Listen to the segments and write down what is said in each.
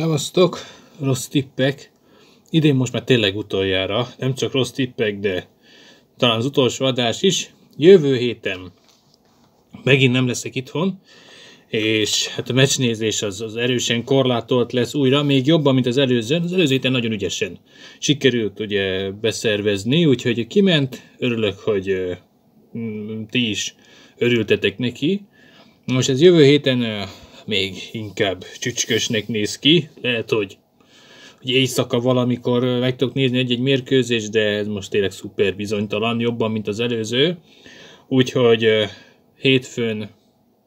Szevasztok, rossz tippek. Idén most már tényleg utoljára, nem csak rossz tippek, de talán az utolsó adás is. Jövő héten megint nem leszek itthon, és hát a meccsnézés az, az erősen korlátolt lesz újra, még jobban, mint az előző. Az előző héten nagyon ügyesen sikerült ugye beszervezni, úgyhogy kiment, örülök, hogy ti is örültetek neki. Most ez jövő héten még inkább csücskösnek néz ki. Lehet, hogy, hogy éjszaka valamikor meg tudok nézni egy-egy mérkőzés, de ez most tényleg szuper bizonytalan, jobban, mint az előző. Úgyhogy hétfőn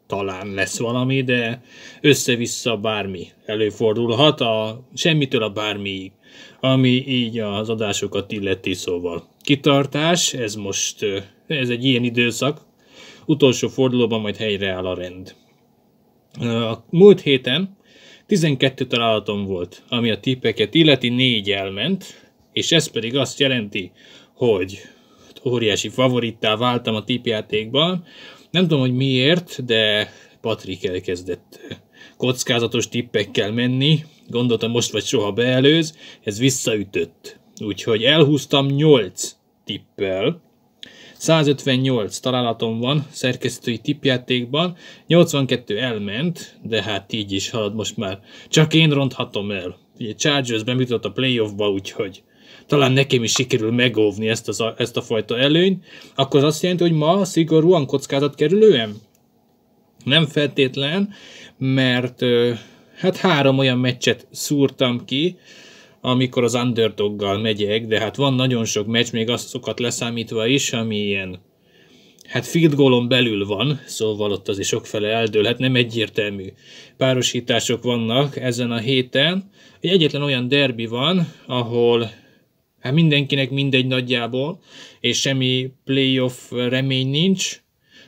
talán lesz valami, de össze-vissza bármi előfordulhat, a semmitől a bármiig, ami így az adásokat illeti szóval. Kitartás, ez most, ez egy ilyen időszak, utolsó fordulóban majd helyreáll a rend. A múlt héten 12 találatom volt, ami a tippeket illeti, négy elment, és ez pedig azt jelenti, hogy óriási favorittá váltam a tippjátékban. Nem tudom, hogy miért, de Patrik elkezdett kockázatos tippekkel menni, gondoltam most vagy soha beelőz, ez visszaütött. Úgyhogy elhúztam 8 tippel, 158 találatom van szerkesztői tipjátékban, 82 elment, de hát így is halad most már. Csak én ronthatom el. Ugye Chargers bemutott a playoffba, úgyhogy talán nekem is sikerül megóvni ezt, az, ezt a fajta előnyt, akkor az azt jelenti, hogy ma szigorúan kockázat kerülően? Nem feltétlen, mert hát három olyan meccset szúrtam ki, amikor az underdoggal megyek, de hát van nagyon sok meccs, még azokat leszámítva is, ami ilyen hát field goalon belül van, szóval ott azért sokfele eldőlhet, nem egyértelmű párosítások vannak ezen a héten. Egy egyetlen olyan derbi van, ahol hát mindenkinek mindegy nagyjából, és semmi playoff remény nincs,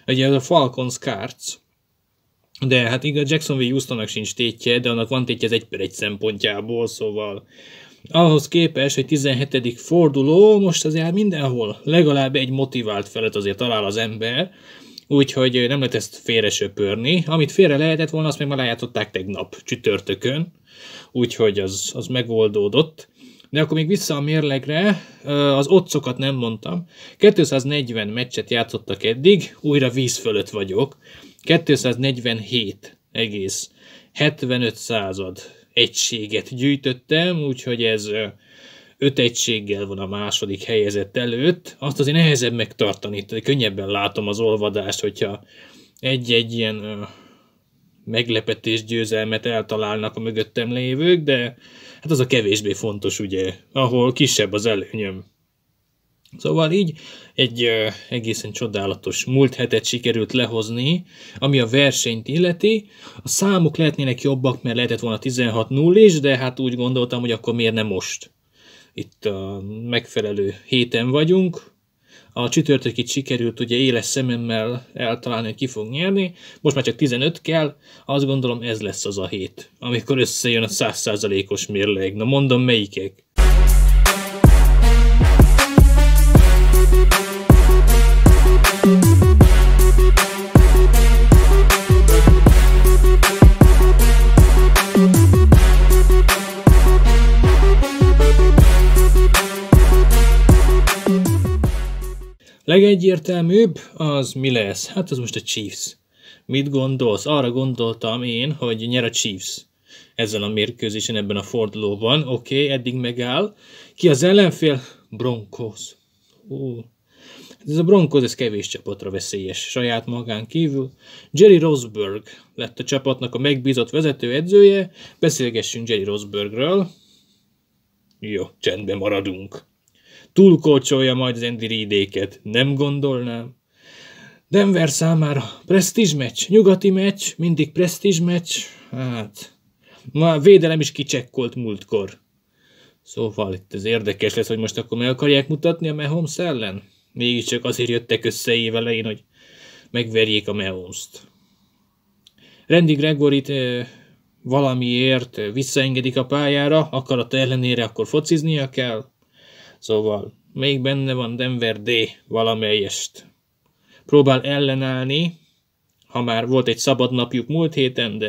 ugye ez a Falcons Cards, de hát igaz, Jacksonville Houstonnak sincs tétje, de annak van tétje az egy per egy szempontjából, szóval ahhoz képest hogy 17. forduló, most azért mindenhol legalább egy motivált felet azért talál az ember, úgyhogy nem lehet ezt félre söpörni. Amit félre lehetett volna, azt még már lejátották tegnap csütörtökön, úgyhogy az, az megoldódott. De akkor még vissza a mérlegre, az otcokat nem mondtam. 240 meccset játszottak eddig, újra víz fölött vagyok. 247 egész 75 század egységet gyűjtöttem, úgyhogy ez öt egységgel van a második helyezett előtt, azt azért nehezebb megtartani, könnyebben látom az olvadást, hogyha egy-egy ilyen meglepetés győzelmet eltalálnak a mögöttem lévők, de hát az a kevésbé fontos, ugye, ahol kisebb az előnyöm. Szóval így egy egészen csodálatos múlt hetet sikerült lehozni, ami a versenyt illeti. A számok lehetnének jobbak, mert lehetett volna 16-0 is, de hát úgy gondoltam, hogy akkor miért nem most. Itt a megfelelő héten vagyunk, a csütörtökig sikerült ugye éles szememmel eltalálni, hogy ki fog nyerni, most már csak 15 kell, azt gondolom ez lesz az a hét, amikor összejön a 100%-os mérleg. Na mondom melyikek? Legegyértelműbb az mi lesz? Hát az most a Chiefs. Mit gondolsz? Arra gondoltam én, hogy nyer a Chiefs ezzel a mérkőzésen, ebben a fordulóban. Oké, okay, eddig megáll. Ki az ellenfél? Broncos. Ó. Ez a Broncos, ez kevés csapatra veszélyes, saját magán kívül. Jerry Rosberg lett a csapatnak a megbízott vezető edzője. Beszélgessünk Jerry Rosbergről. Jó, csendben maradunk túlkocsolja majd az Andy Reed-éket. nem gondolnám. Denver számára presztízs meccs, nyugati meccs, mindig presztízs meccs, hát... Ma a védelem is kicsekkolt múltkor. Szóval itt ez érdekes lesz, hogy most akkor meg akarják mutatni a Mahomes ellen? Mégiscsak azért jöttek össze évelein, hogy megverjék a Mahomes-t. Randy gregory e, valamiért visszaengedik a pályára, akarata ellenére akkor fociznia kell, Szóval még benne van Denver D valamelyest. Próbál ellenállni, ha már volt egy szabad napjuk múlt héten, de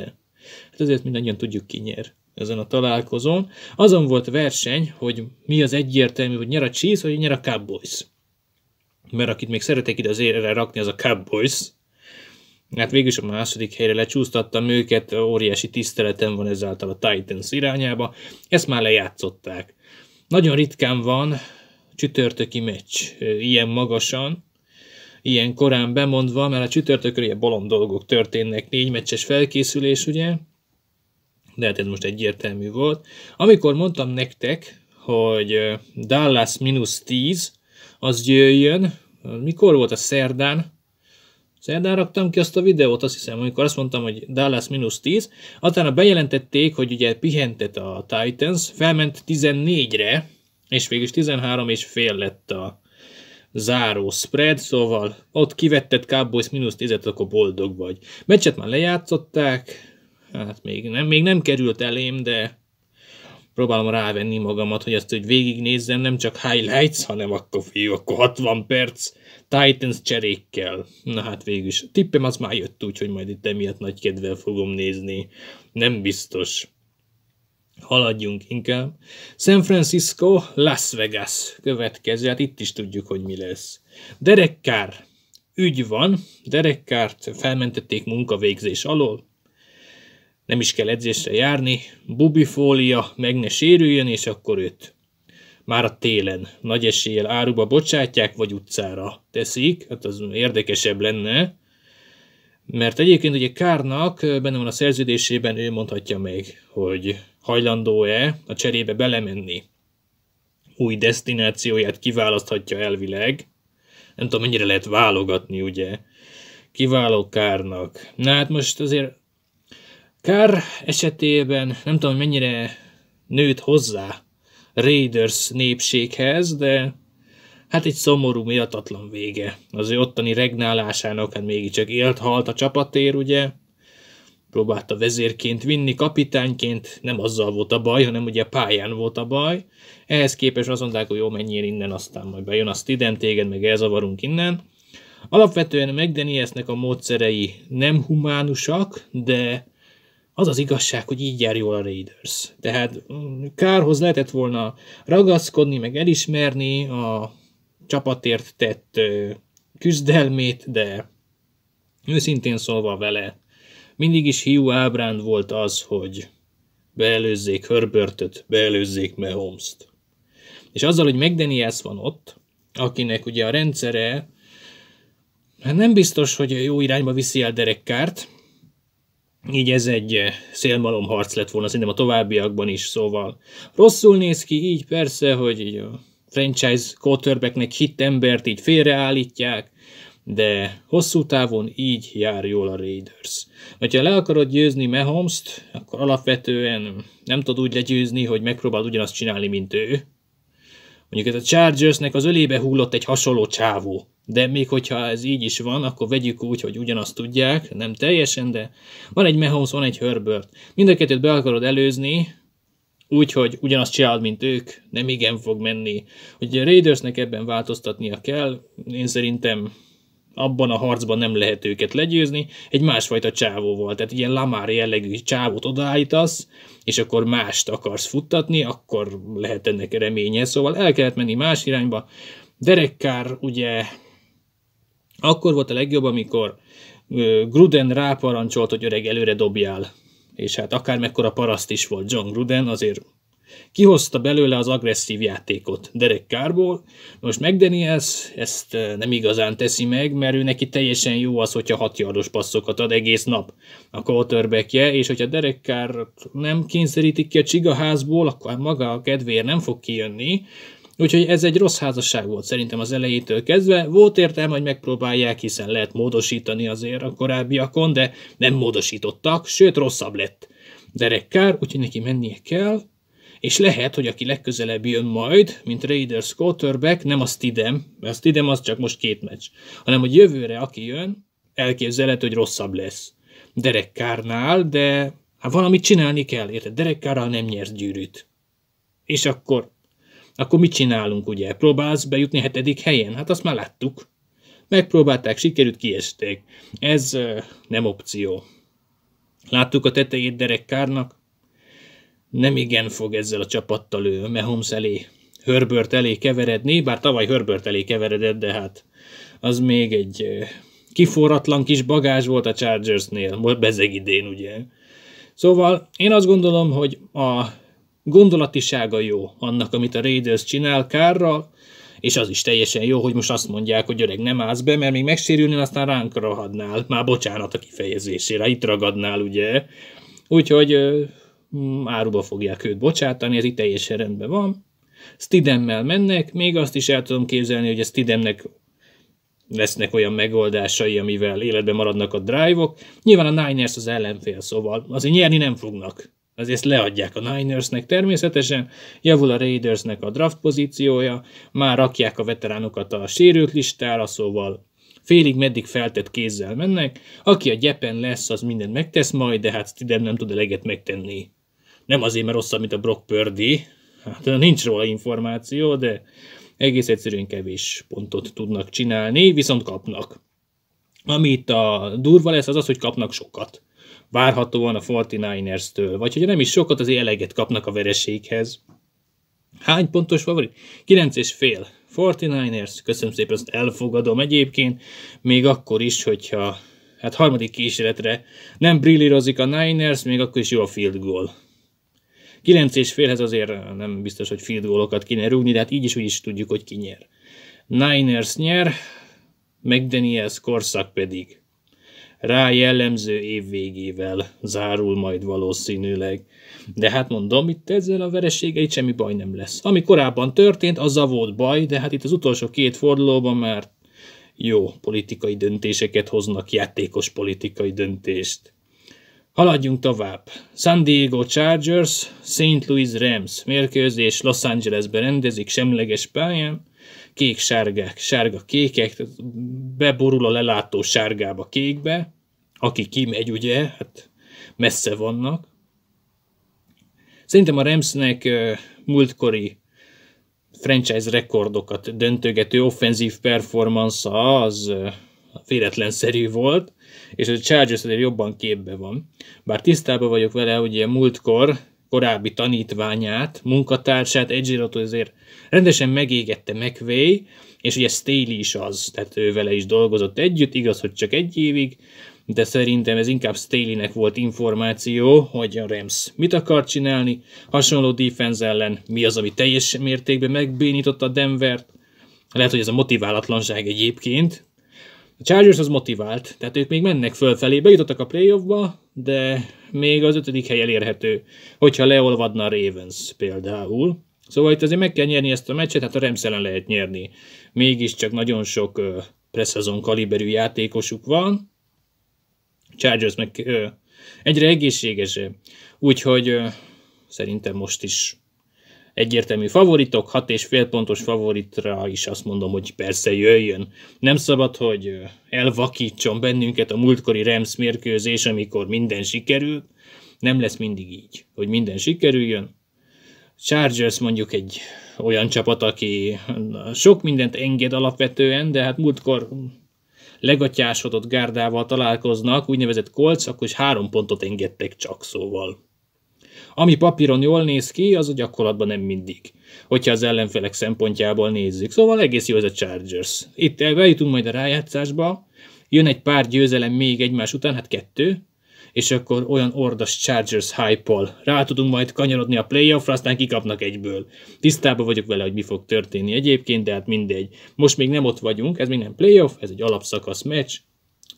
hát azért mindannyian tudjuk ki nyer ezen a találkozón. Azon volt verseny, hogy mi az egyértelmű, hogy nyer a Chiefs, vagy nyer a Cowboys. Mert akit még szeretek ide az érre rakni, az a Cowboys. Hát végül is a második helyre lecsúsztattam őket, óriási tiszteletem van ezáltal a Titans irányába. Ezt már lejátszották. Nagyon ritkán van csütörtöki meccs ilyen magasan, ilyen korán bemondva, mert a csütörtökön ilyen bolond dolgok történnek, négy meccses felkészülés, ugye? De hát ez most egyértelmű volt. Amikor mondtam nektek, hogy Dallas mínusz 10, az jöjjön, mikor volt a szerdán, Szerdán raktam ki azt a videót, azt hiszem, amikor azt mondtam, hogy Dallas mínusz 10, utána bejelentették, hogy ugye pihentet a Titans, felment 14-re, és végül 13 és fél lett a záró spread, szóval ott kivettett Cowboys mínusz 10 akkor boldog vagy. Meccset már lejátszották, hát még nem, még nem került elém, de próbálom rávenni magamat, hogy ezt hogy végignézzem, nem csak highlights, hanem akkor fiú, akkor 60 perc Titans cserékkel. Na hát végül is. Tippem az már jött úgy, hogy majd itt emiatt nagy kedvel fogom nézni. Nem biztos. Haladjunk inkább. San Francisco, Las Vegas következő, hát itt is tudjuk, hogy mi lesz. Derek Carr. Ügy van, Derek carr felmentették munkavégzés alól, nem is kell edzésre járni, bubifólia meg ne sérüljön, és akkor őt már a télen nagy eséllyel áruba bocsátják, vagy utcára teszik, hát az érdekesebb lenne, mert egyébként ugye Kárnak benne van a szerződésében, ő mondhatja meg, hogy hajlandó-e a cserébe belemenni. Új destinációját kiválaszthatja elvileg. Nem tudom, mennyire lehet válogatni, ugye. Kiváló Kárnak. Na hát most azért Kár esetében nem tudom, mennyire nőtt hozzá Raiders népséghez, de hát egy szomorú, miatatlan vége. Az ő ottani regnálásának hát mégiscsak élt-halt a csapatér, ugye? Próbálta vezérként vinni, kapitányként, nem azzal volt a baj, hanem ugye pályán volt a baj. Ehhez képest azt mondták, hogy jó, menjél innen, aztán majd bejön azt idem téged, meg elzavarunk innen. Alapvetően McDanielsnek a módszerei nem humánusak, de az az igazság, hogy így jár jól a Raiders. Tehát mm, kárhoz lehetett volna ragaszkodni, meg elismerni a csapatért tett küzdelmét, de őszintén szólva vele, mindig is hiú ábránd volt az, hogy beelőzzék Herbertöt, beelőzzék Mahomes-t. És azzal, hogy McDaniels van ott, akinek ugye a rendszere hát nem biztos, hogy jó irányba viszi el kárt. Így ez egy eh, szélmalom harc lett volna szerintem a továbbiakban is, szóval rosszul néz ki így persze, hogy így a franchise quarterbacknek hit embert így félreállítják, de hosszú távon így jár jól a Raiders. Ha le akarod győzni mahomes akkor alapvetően nem tud úgy legyőzni, hogy megpróbálod ugyanazt csinálni, mint ő. Mondjuk ez a Chargersnek az ölébe hullott egy hasonló csávó. De még hogyha ez így is van, akkor vegyük úgy, hogy ugyanazt tudják, nem teljesen, de van egy Mahomes, van egy Herbert. Mind a kettőt be akarod előzni, hogy ugyanazt csinálod, mint ők, nem igen fog menni. Ugye a Raidersnek ebben változtatnia kell, én szerintem abban a harcban nem lehet őket legyőzni, egy másfajta csávóval, tehát ilyen Lamar jellegű csávót odaállítasz, és akkor mást akarsz futtatni, akkor lehet ennek reménye, szóval el kellett menni más irányba. Derekkár ugye akkor volt a legjobb, amikor Gruden ráparancsolt, hogy öreg előre dobjál. És hát akár mekkora paraszt is volt John Gruden, azért kihozta belőle az agresszív játékot Derek Carrból. Most McDaniels ezt nem igazán teszi meg, mert ő neki teljesen jó az, hogyha hatjardos passzokat ad egész nap a quarterbackje, és hogyha Derek Carr nem kényszerítik ki a csigaházból, akkor hát maga a kedvéért nem fog kijönni, Úgyhogy ez egy rossz házasság volt szerintem az elejétől kezdve. Volt értelme, hogy megpróbálják, hiszen lehet módosítani azért a korábbiakon, de nem módosítottak, sőt rosszabb lett. Derek kár, úgyhogy neki mennie kell, és lehet, hogy aki legközelebb jön majd, mint Raiders quarterback, nem a Stidem, mert a Stidem az csak most két meccs, hanem hogy jövőre aki jön, elképzelhető, hogy rosszabb lesz. Derek Kárnál, de hát valamit csinálni kell, érted? Derek Kárral nem nyert gyűrűt. És akkor akkor mit csinálunk, ugye? Próbálsz bejutni a hetedik helyen? Hát azt már láttuk. Megpróbálták, sikerült, kiesték. Ez uh, nem opció. Láttuk a tetejét Derek Kárnak? Nem igen fog ezzel a csapattal ő Mahomes elé, Herbert elé keveredni, bár tavaly Herbert elé keveredett, de hát az még egy uh, kiforratlan kis bagás volt a Chargersnél, bezeg idén, ugye. Szóval én azt gondolom, hogy a Gondolatisága jó annak, amit a Raiders csinál kárral, és az is teljesen jó, hogy most azt mondják, hogy öreg nem állsz be, mert még megsérülnél, aztán ránk rahadnál, már bocsánat a kifejezésére, itt ragadnál, ugye. Úgyhogy mm, áruba fogják őt bocsátani, ez itt teljesen rendben van. Stidemmel mennek, még azt is el tudom képzelni, hogy a Stidemnek lesznek olyan megoldásai, amivel életben maradnak a drive-ok. -ok. Nyilván a Niners az ellenfél, szóval azért nyerni nem fognak ezt leadják a Ninersnek természetesen, javul a Raidersnek a draft pozíciója, már rakják a veteránokat a sérült listára, szóval félig meddig feltett kézzel mennek, aki a gyepen lesz, az mindent megtesz majd, de hát Stidem nem tud eleget megtenni. Nem azért, mert rosszabb, mint a Brock Purdy, hát nincs róla információ, de egész egyszerűen kevés pontot tudnak csinálni, viszont kapnak. Ami itt a durva lesz, az az, hogy kapnak sokat várhatóan a 49ers-től, vagy hogy nem is sokat az eleget kapnak a vereséghez. Hány pontos favorit? 9 és fél. 49ers, köszönöm szépen, azt elfogadom egyébként, még akkor is, hogyha hát harmadik kísérletre nem brillírozik a Niners, még akkor is jó a field goal. 9 és félhez azért nem biztos, hogy field goalokat kéne rúgni, de hát így is úgy is tudjuk, hogy ki nyer. Niners nyer, McDaniels korszak pedig rá jellemző év végével zárul majd valószínűleg. De hát mondom, itt ezzel a veresége itt semmi baj nem lesz. Ami korábban történt, az a volt baj, de hát itt az utolsó két fordulóban már jó politikai döntéseket hoznak, játékos politikai döntést. Haladjunk tovább. San Diego Chargers, St. Louis Rams mérkőzés Los Angelesben rendezik semleges pályán kék-sárgák, sárga-kékek, beborul a lelátó sárgába kékbe, aki kimegy, ugye, hát messze vannak. Szerintem a Ramsnek múltkori franchise rekordokat döntögető offenzív performance az véletlenszerű volt, és a Chargers jobban képbe van. Bár tisztában vagyok vele, hogy ilyen múltkor korábbi tanítványát, munkatársát, Edgerot azért rendesen megégette McVay, és ugye Staley is az, tehát ő vele is dolgozott együtt, igaz, hogy csak egy évig, de szerintem ez inkább Staleynek volt információ, hogy a Rams mit akar csinálni, hasonló defense ellen mi az, ami teljes mértékben megbénította a Denvert, lehet, hogy ez a motiválatlanság egyébként. A Chargers az motivált, tehát ők még mennek fölfelé, bejutottak a playoffba, de még az ötödik hely elérhető, hogyha leolvadna a Ravens például. Szóval itt azért meg kell nyerni ezt a meccset, hát a Rams ellen lehet nyerni. Mégiscsak nagyon sok ö, preszezon kaliberű játékosuk van. Chargers meg ö, egyre egészségesebb. Úgyhogy ö, szerintem most is egyértelmű favoritok, 6,5 pontos favoritra is azt mondom, hogy persze jöjjön. Nem szabad, hogy elvakítson bennünket a múltkori Rams mérkőzés, amikor minden sikerült. Nem lesz mindig így, hogy minden sikerüljön. Chargers mondjuk egy olyan csapat, aki sok mindent enged alapvetően, de hát múltkor legatyásodott gárdával találkoznak, úgynevezett kolc, akkor is három pontot engedtek csak szóval ami papíron jól néz ki, az a gyakorlatban nem mindig. Hogyha az ellenfelek szempontjából nézzük. Szóval egész jó ez a Chargers. Itt eljutunk majd a rájátszásba, jön egy pár győzelem még egymás után, hát kettő, és akkor olyan ordas Chargers hype-ol rá tudunk majd kanyarodni a playoffra, aztán kikapnak egyből. Tisztában vagyok vele, hogy mi fog történni egyébként, de hát mindegy. Most még nem ott vagyunk, ez még nem playoff, ez egy alapszakasz meccs,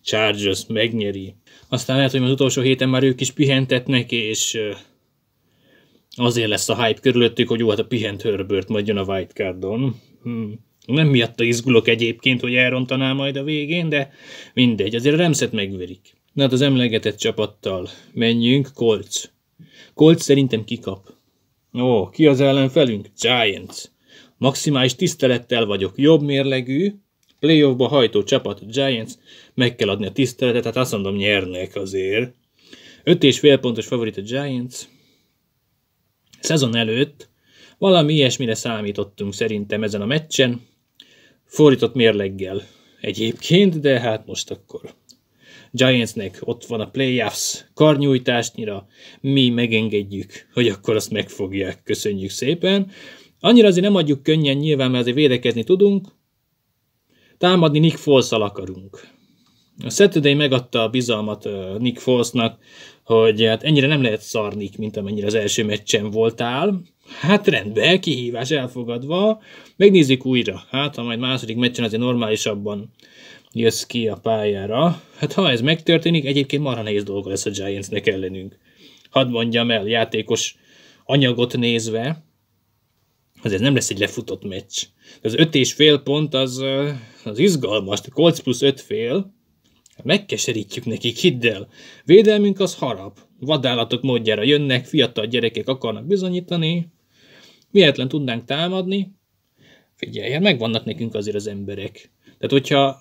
Chargers megnyeri. Aztán lehet, hogy az utolsó héten már ők is pihentetnek, és azért lesz a hype körülöttük, hogy jó, hát a pihent Herbert majd jön a wildcardon. Hmm. Nem miatta izgulok egyébként, hogy elrontaná majd a végén, de mindegy, azért a Remszet megverik. Na hát az emlegetett csapattal menjünk, Colts. Colts szerintem kikap. Ó, ki az ellenfelünk? Giants. Maximális tisztelettel vagyok. Jobb mérlegű, playoffba hajtó csapat Giants. Meg kell adni a tiszteletet, hát azt mondom, nyernek azért. 5 és fél pontos favorit a Giants szezon előtt valami ilyesmire számítottunk szerintem ezen a meccsen, fordított mérleggel egyébként, de hát most akkor Giantsnek ott van a playoffs karnyújtásnyira, mi megengedjük, hogy akkor azt megfogják, köszönjük szépen. Annyira azért nem adjuk könnyen nyilván, mert azért védekezni tudunk, támadni Nick foles akarunk. A Saturday megadta a bizalmat Nick Folesnak, hogy hát ennyire nem lehet szarni, mint amennyire az első meccsen voltál. Hát rendben, kihívás elfogadva, megnézzük újra. Hát, ha majd második meccsen azért normálisabban jössz ki a pályára. Hát ha ez megtörténik, egyébként marha nehéz dolga lesz a Giantsnek ellenünk. Hadd mondjam el, játékos anyagot nézve, azért nem lesz egy lefutott meccs. De az öt és fél pont az, az izgalmas, a Colts plusz öt fél, Megkeserítjük nekik, hidd el. Védelmünk az harap. Vadállatok módjára jönnek, fiatal gyerekek akarnak bizonyítani. Véletlen tudnánk támadni. Figyelj, meg hát megvannak nekünk azért az emberek. Tehát, hogyha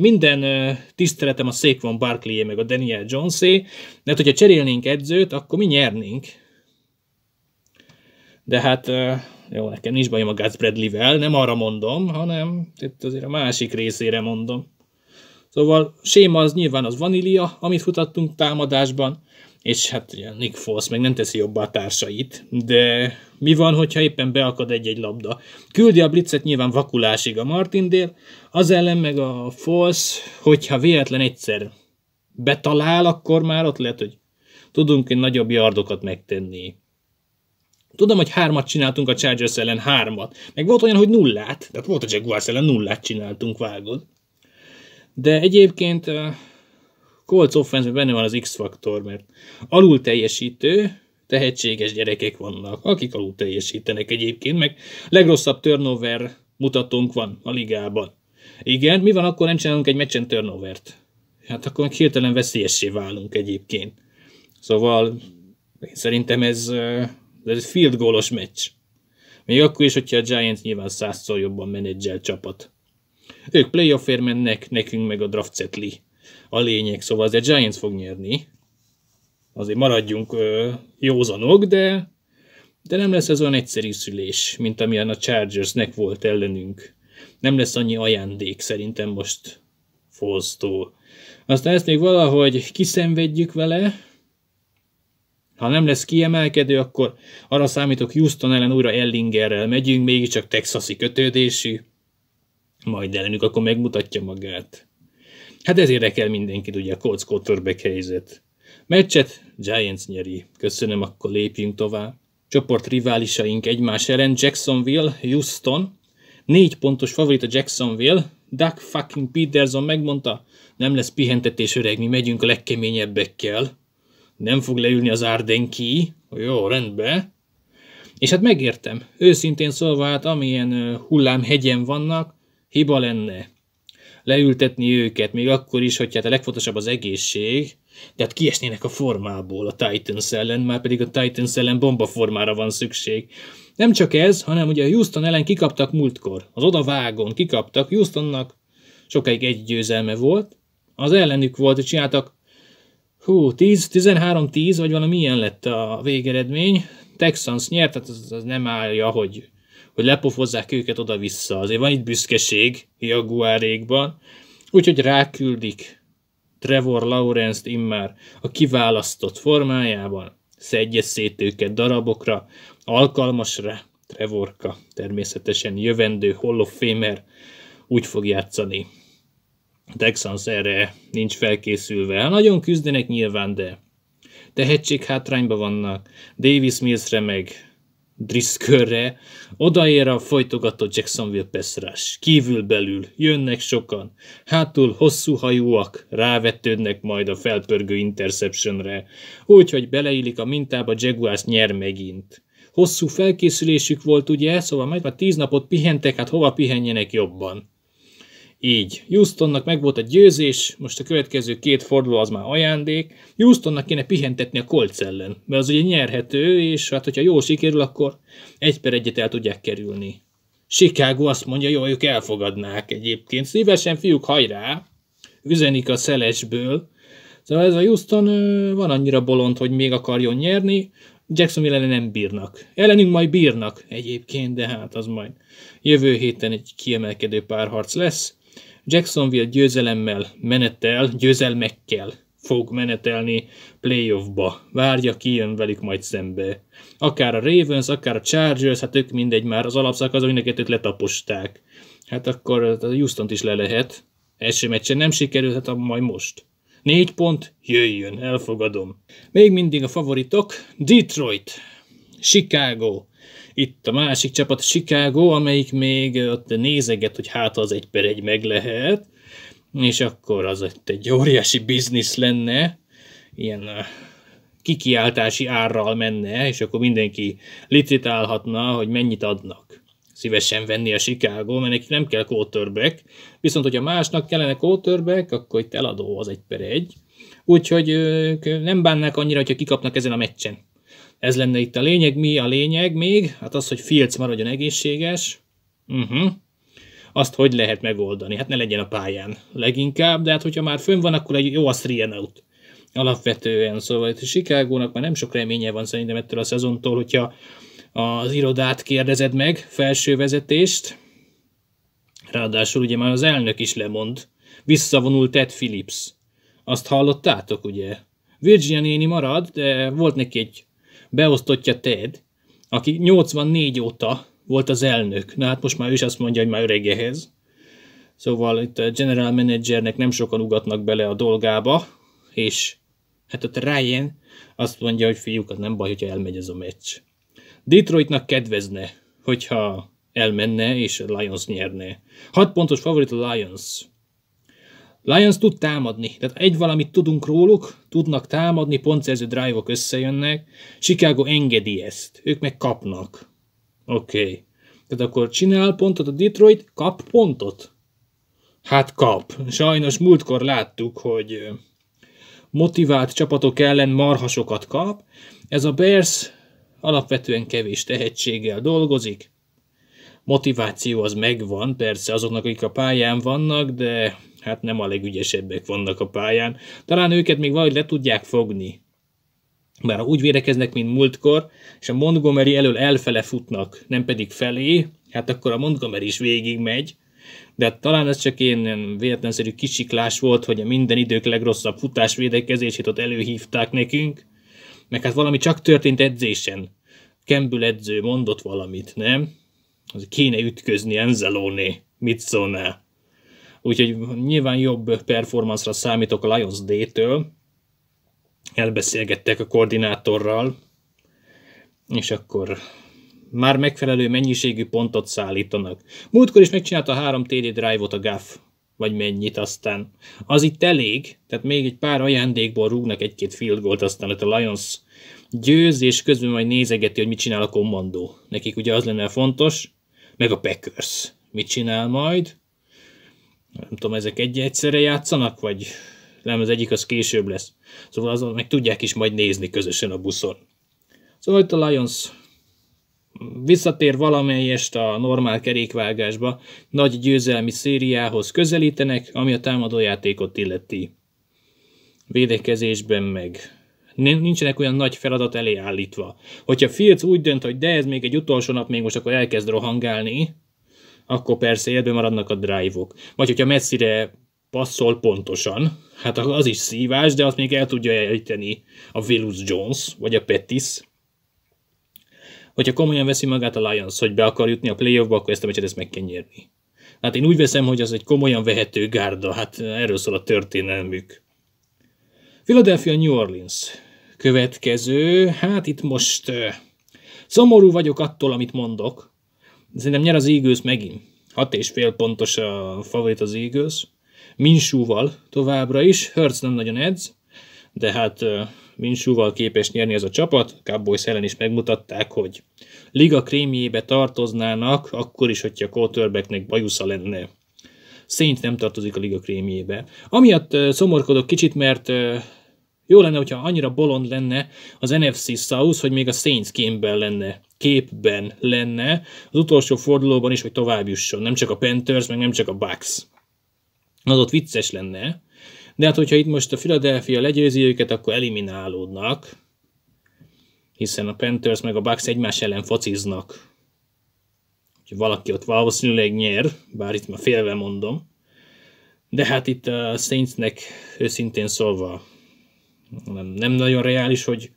minden tiszteletem a Saquon barkley meg a Daniel jones de hogyha cserélnénk edzőt, akkor mi nyernénk. De hát jó, nekem nincs bajom a Gus Bradley-vel, nem arra mondom, hanem itt azért a másik részére mondom. Szóval séma az nyilván az vanília, amit futattunk támadásban, és hát ugye Nick Foss meg nem teszi jobbá a társait, de mi van, hogyha éppen beakad egy-egy labda? Küldi a blitzet nyilván vakulásig a Martindél, az ellen meg a Foss, hogyha véletlen egyszer betalál, akkor már ott lehet, hogy tudunk egy nagyobb jardokat megtenni. Tudom, hogy hármat csináltunk a Chargers ellen, hármat. Meg volt olyan, hogy nullát. Tehát volt a Jaguars ellen nullát csináltunk, vágod. De egyébként Colts offense benne van az X-faktor, mert alul teljesítő, tehetséges gyerekek vannak, akik alul teljesítenek egyébként, meg legrosszabb turnover mutatónk van a ligában. Igen, mi van akkor nem csinálunk egy meccsen turnovert? Hát akkor meg hirtelen veszélyessé válunk egyébként. Szóval én szerintem ez, ez field goalos meccs. Még akkor is, hogyha a Giants nyilván százszor jobban menedzsel csapat. Ők playoffért mennek, nekünk meg a draft setli a lényeg, szóval azért Giants fog nyerni. Azért maradjunk ö, józanok, de, de nem lesz ez olyan egyszerű szülés, mint amilyen a Chargersnek volt ellenünk. Nem lesz annyi ajándék szerintem most Fosztól. Aztán ezt még valahogy kiszenvedjük vele, ha nem lesz kiemelkedő, akkor arra számítok Houston ellen újra Ellingerrel megyünk, mégiscsak texasi kötődésű majd ellenük, akkor megmutatja magát. Hát ezért kell mindenkit, ugye a Colts quarterback helyzet. Meccset Giants nyeri. Köszönöm, akkor lépjünk tovább. Csoport riválisaink egymás ellen Jacksonville, Houston. Négy pontos favorit a Jacksonville. Doug fucking Peterson megmondta, nem lesz pihentetés öreg, mi megyünk a legkeményebbekkel. Nem fog leülni az Arden ki. Jó, rendben. És hát megértem. Őszintén szólva, hát amilyen hullámhegyen vannak, Hiba lenne leültetni őket, még akkor is, hogy hát a legfontosabb az egészség, tehát kiesnének a formából a Titans ellen, már pedig a Titans ellen bombaformára van szükség. Nem csak ez, hanem ugye a Houston ellen kikaptak múltkor. Az odavágon kikaptak. Houstonnak sokáig egy győzelme volt. Az ellenük volt, hogy csináltak hú, 10, 13-10, vagy valami ilyen lett a végeredmény. Texans nyert, tehát az, az nem állja, hogy hogy lepofozzák őket oda-vissza. Azért van itt büszkeség Jaguarékban, úgyhogy ráküldik Trevor Lawrence-t immár a kiválasztott formájában, szedje szét őket darabokra, alkalmasra, Trevorka természetesen jövendő Hall of Famer úgy fog játszani. A Texans erre nincs felkészülve. nagyon küzdenek nyilván, de tehetség hátrányban vannak. Davis Millsre meg Driskörre Odaér a folytogató Jacksonville peszrás. Kívül belül, jönnek sokan. Hátul hosszú hajúak, rávetődnek majd a felpörgő interceptionre. Úgyhogy beleillik a mintába, Jaguars nyer megint. Hosszú felkészülésük volt ugye, szóval majd a tíz napot pihentek, hát hova pihenjenek jobban. Így, Houstonnak megvolt a győzés, most a következő két forduló az már ajándék. Houstonnak kéne pihentetni a Colts ellen, mert az ugye nyerhető, és hát hogyha jó sikerül, akkor egy per egyet el tudják kerülni. Chicago azt mondja, jó, ők elfogadnák egyébként. Szívesen fiúk, hajrá! Üzenik a szelesből. Szóval ez a Houston van annyira bolond, hogy még akarjon nyerni, Jackson ellen nem bírnak. Ellenünk majd bírnak egyébként, de hát az majd jövő héten egy kiemelkedő párharc lesz. Jacksonville győzelemmel menetel, győzelmekkel fog menetelni playoffba. Várja, ki jön velük majd szembe. Akár a Ravens, akár a Chargers, hát ők mindegy már, az alapszakaszon mind a letaposták. Hát akkor a houston is le lehet. Első meccsen nem sikerült, hát majd most. Négy pont, jöjjön, elfogadom. Még mindig a favoritok, Detroit, Chicago, itt a másik csapat Chicago, amelyik még ott nézeget, hogy hát az egy per egy meg lehet, és akkor az ott egy óriási biznisz lenne, ilyen eh, kikiáltási árral menne, és akkor mindenki licitálhatna, hogy mennyit adnak. Szívesen venni a Chicago, mert nekik nem kell quarterback, viszont hogyha másnak kellene quarterback, akkor itt eladó az egy per egy. Úgyhogy eh, ők nem bánnák annyira, hogyha kikapnak ezen a meccsen. Ez lenne itt a lényeg. Mi a lényeg még? Hát az, hogy Fields maradjon egészséges. Uh-huh. Azt hogy lehet megoldani? Hát ne legyen a pályán leginkább, de hát hogyha már fönn van, akkor egy jó a three out. Alapvetően, szóval itt Chicagónak már nem sok reménye van szerintem ettől a szezontól, hogyha az irodát kérdezed meg, felső vezetést. Ráadásul ugye már az elnök is lemond. Visszavonult Ted Phillips. Azt hallottátok, ugye? Virginia néni marad, de volt neki egy beosztottja Ted, aki 84 óta volt az elnök. Na hát most már ő is azt mondja, hogy már ehhez. Szóval itt a general managernek nem sokan ugatnak bele a dolgába, és hát ott Ryan azt mondja, hogy fiúk, az nem baj, hogyha elmegy ez a meccs. Detroitnak kedvezne, hogyha elmenne és a Lions nyerne. 6 pontos favorit a Lions. Lions tud támadni, tehát egy valamit tudunk róluk, tudnak támadni, pont pontszerző drive-ok összejönnek, Chicago engedi ezt, ők meg kapnak. Oké. Okay. Tehát akkor csinál pontot a Detroit, kap pontot? Hát kap. Sajnos múltkor láttuk, hogy motivált csapatok ellen marhasokat kap. Ez a Bears alapvetően kevés tehetséggel dolgozik. Motiváció az megvan, persze azoknak, akik a pályán vannak, de hát nem a legügyesebbek vannak a pályán. Talán őket még valahogy le tudják fogni. Bár ha úgy védekeznek, mint múltkor, és a Montgomery elől elfele futnak, nem pedig felé, hát akkor a Montgomery is végig megy, de hát talán ez csak én véletlenszerű kisiklás volt, hogy a minden idők legrosszabb futásvédekezését ott előhívták nekünk, meg hát valami csak történt edzésen. Kembül edző mondott valamit, nem? Az kéne ütközni Enzelóné. Mit szólnál? úgyhogy nyilván jobb performance-ra számítok a Lions D-től, elbeszélgettek a koordinátorral, és akkor már megfelelő mennyiségű pontot szállítanak. Múltkor is megcsinálta a három TD drive-ot a Gaff, vagy mennyit aztán. Az itt elég, tehát még egy pár ajándékból rúgnak egy-két field goal aztán a Lions győz, és közben majd nézegeti, hogy mit csinál a kommandó. Nekik ugye az lenne fontos, meg a Packers mit csinál majd, nem tudom, ezek egy egyszerre játszanak, vagy nem, az egyik az később lesz. Szóval azon meg tudják is majd nézni közösen a buszon. Szóval itt a Lions visszatér valamelyest a normál kerékvágásba, nagy győzelmi szériához közelítenek, ami a támadójátékot illeti. Védekezésben meg nincsenek olyan nagy feladat elé állítva. Hogyha Fields úgy dönt, hogy de ez még egy utolsó nap, még most akkor elkezd rohangálni, akkor persze élben maradnak a drive-ok. Vagy hogyha messzire passzol pontosan, hát az is szívás, de azt még el tudja ejteni a Willus Jones, vagy a Pettis. Hogyha komolyan veszi magát a Lions, hogy be akar jutni a playoffba, akkor ezt a meccset ezt meg kell nyerni. Hát én úgy veszem, hogy az egy komolyan vehető gárda, hát erről szól a történelmük. Philadelphia New Orleans. Következő, hát itt most uh, szomorú vagyok attól, amit mondok, Szerintem nyer az Eagles megint. 6 és fél pontos a favorit az Eagles. Minsúval továbbra is. Hertz nem nagyon edz, de hát Minsúval képes nyerni ez a csapat. Cowboys ellen is megmutatták, hogy liga krémjébe tartoznának, akkor is, hogyha quarterbacknek bajusza lenne. Saint nem tartozik a liga krémjébe. Amiatt szomorkodok kicsit, mert jó lenne, hogyha annyira bolond lenne az NFC South, hogy még a Saints kémben lenne képben lenne az utolsó fordulóban is, hogy tovább jusson. Nem csak a Panthers, meg nem csak a Bucks. Az ott vicces lenne, de hát hogyha itt most a Philadelphia legyőzi őket, akkor eliminálódnak, hiszen a Panthers meg a Bucks egymás ellen fociznak. Úgyhogy valaki ott valószínűleg nyer, bár itt már félve mondom. De hát itt a Saintsnek őszintén szólva nem, nem nagyon reális, hogy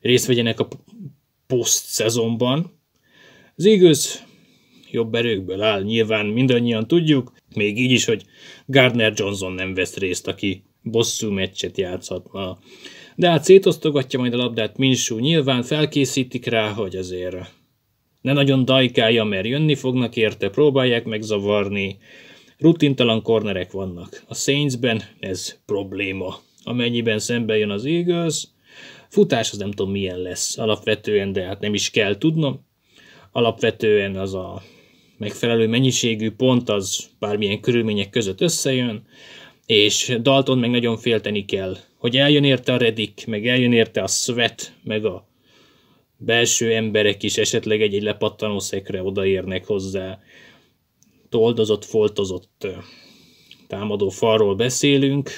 részt vegyenek a post szezonban. Az igaz, jobb erőkből áll, nyilván mindannyian tudjuk, még így is, hogy Gardner Johnson nem vesz részt, aki bosszú meccset játszhatna. De hát szétosztogatja majd a labdát Minsu, nyilván felkészítik rá, hogy azért ne nagyon dajkálja, mert jönni fognak érte, próbálják megzavarni, rutintalan kornerek vannak. A Saintsben ez probléma amennyiben szembe jön az Eagles. Futás az nem tudom milyen lesz alapvetően, de hát nem is kell tudnom. Alapvetően az a megfelelő mennyiségű pont az bármilyen körülmények között összejön, és Dalton meg nagyon félteni kell, hogy eljön érte a Redik, meg eljön érte a Svet, meg a belső emberek is esetleg egy-egy lepattanó szekre odaérnek hozzá. Toldozott, foltozott támadó falról beszélünk,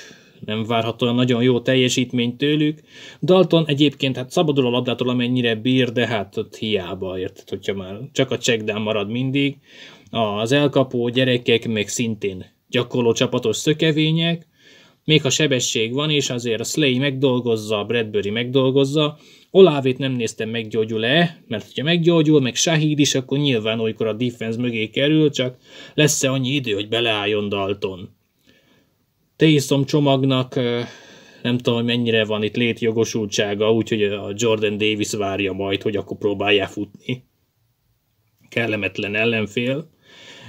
nem várhatóan nagyon jó teljesítmény tőlük. Dalton egyébként hát szabadul a labdától amennyire bír, de hát ott hiába, érted, hogyha már csak a checkdown marad mindig. Az elkapó gyerekek meg szintén gyakorló csapatos szökevények, még ha sebesség van, és azért a Slay megdolgozza, a Bradbury megdolgozza, Olávét nem néztem meggyógyul-e, mert ha meggyógyul, meg Shahid is, akkor nyilván olykor a defense mögé kerül, csak lesz-e annyi idő, hogy beleálljon Dalton. Taysom csomagnak nem tudom, hogy mennyire van itt létjogosultsága, úgyhogy a Jordan Davis várja majd, hogy akkor próbálja futni. Kellemetlen ellenfél,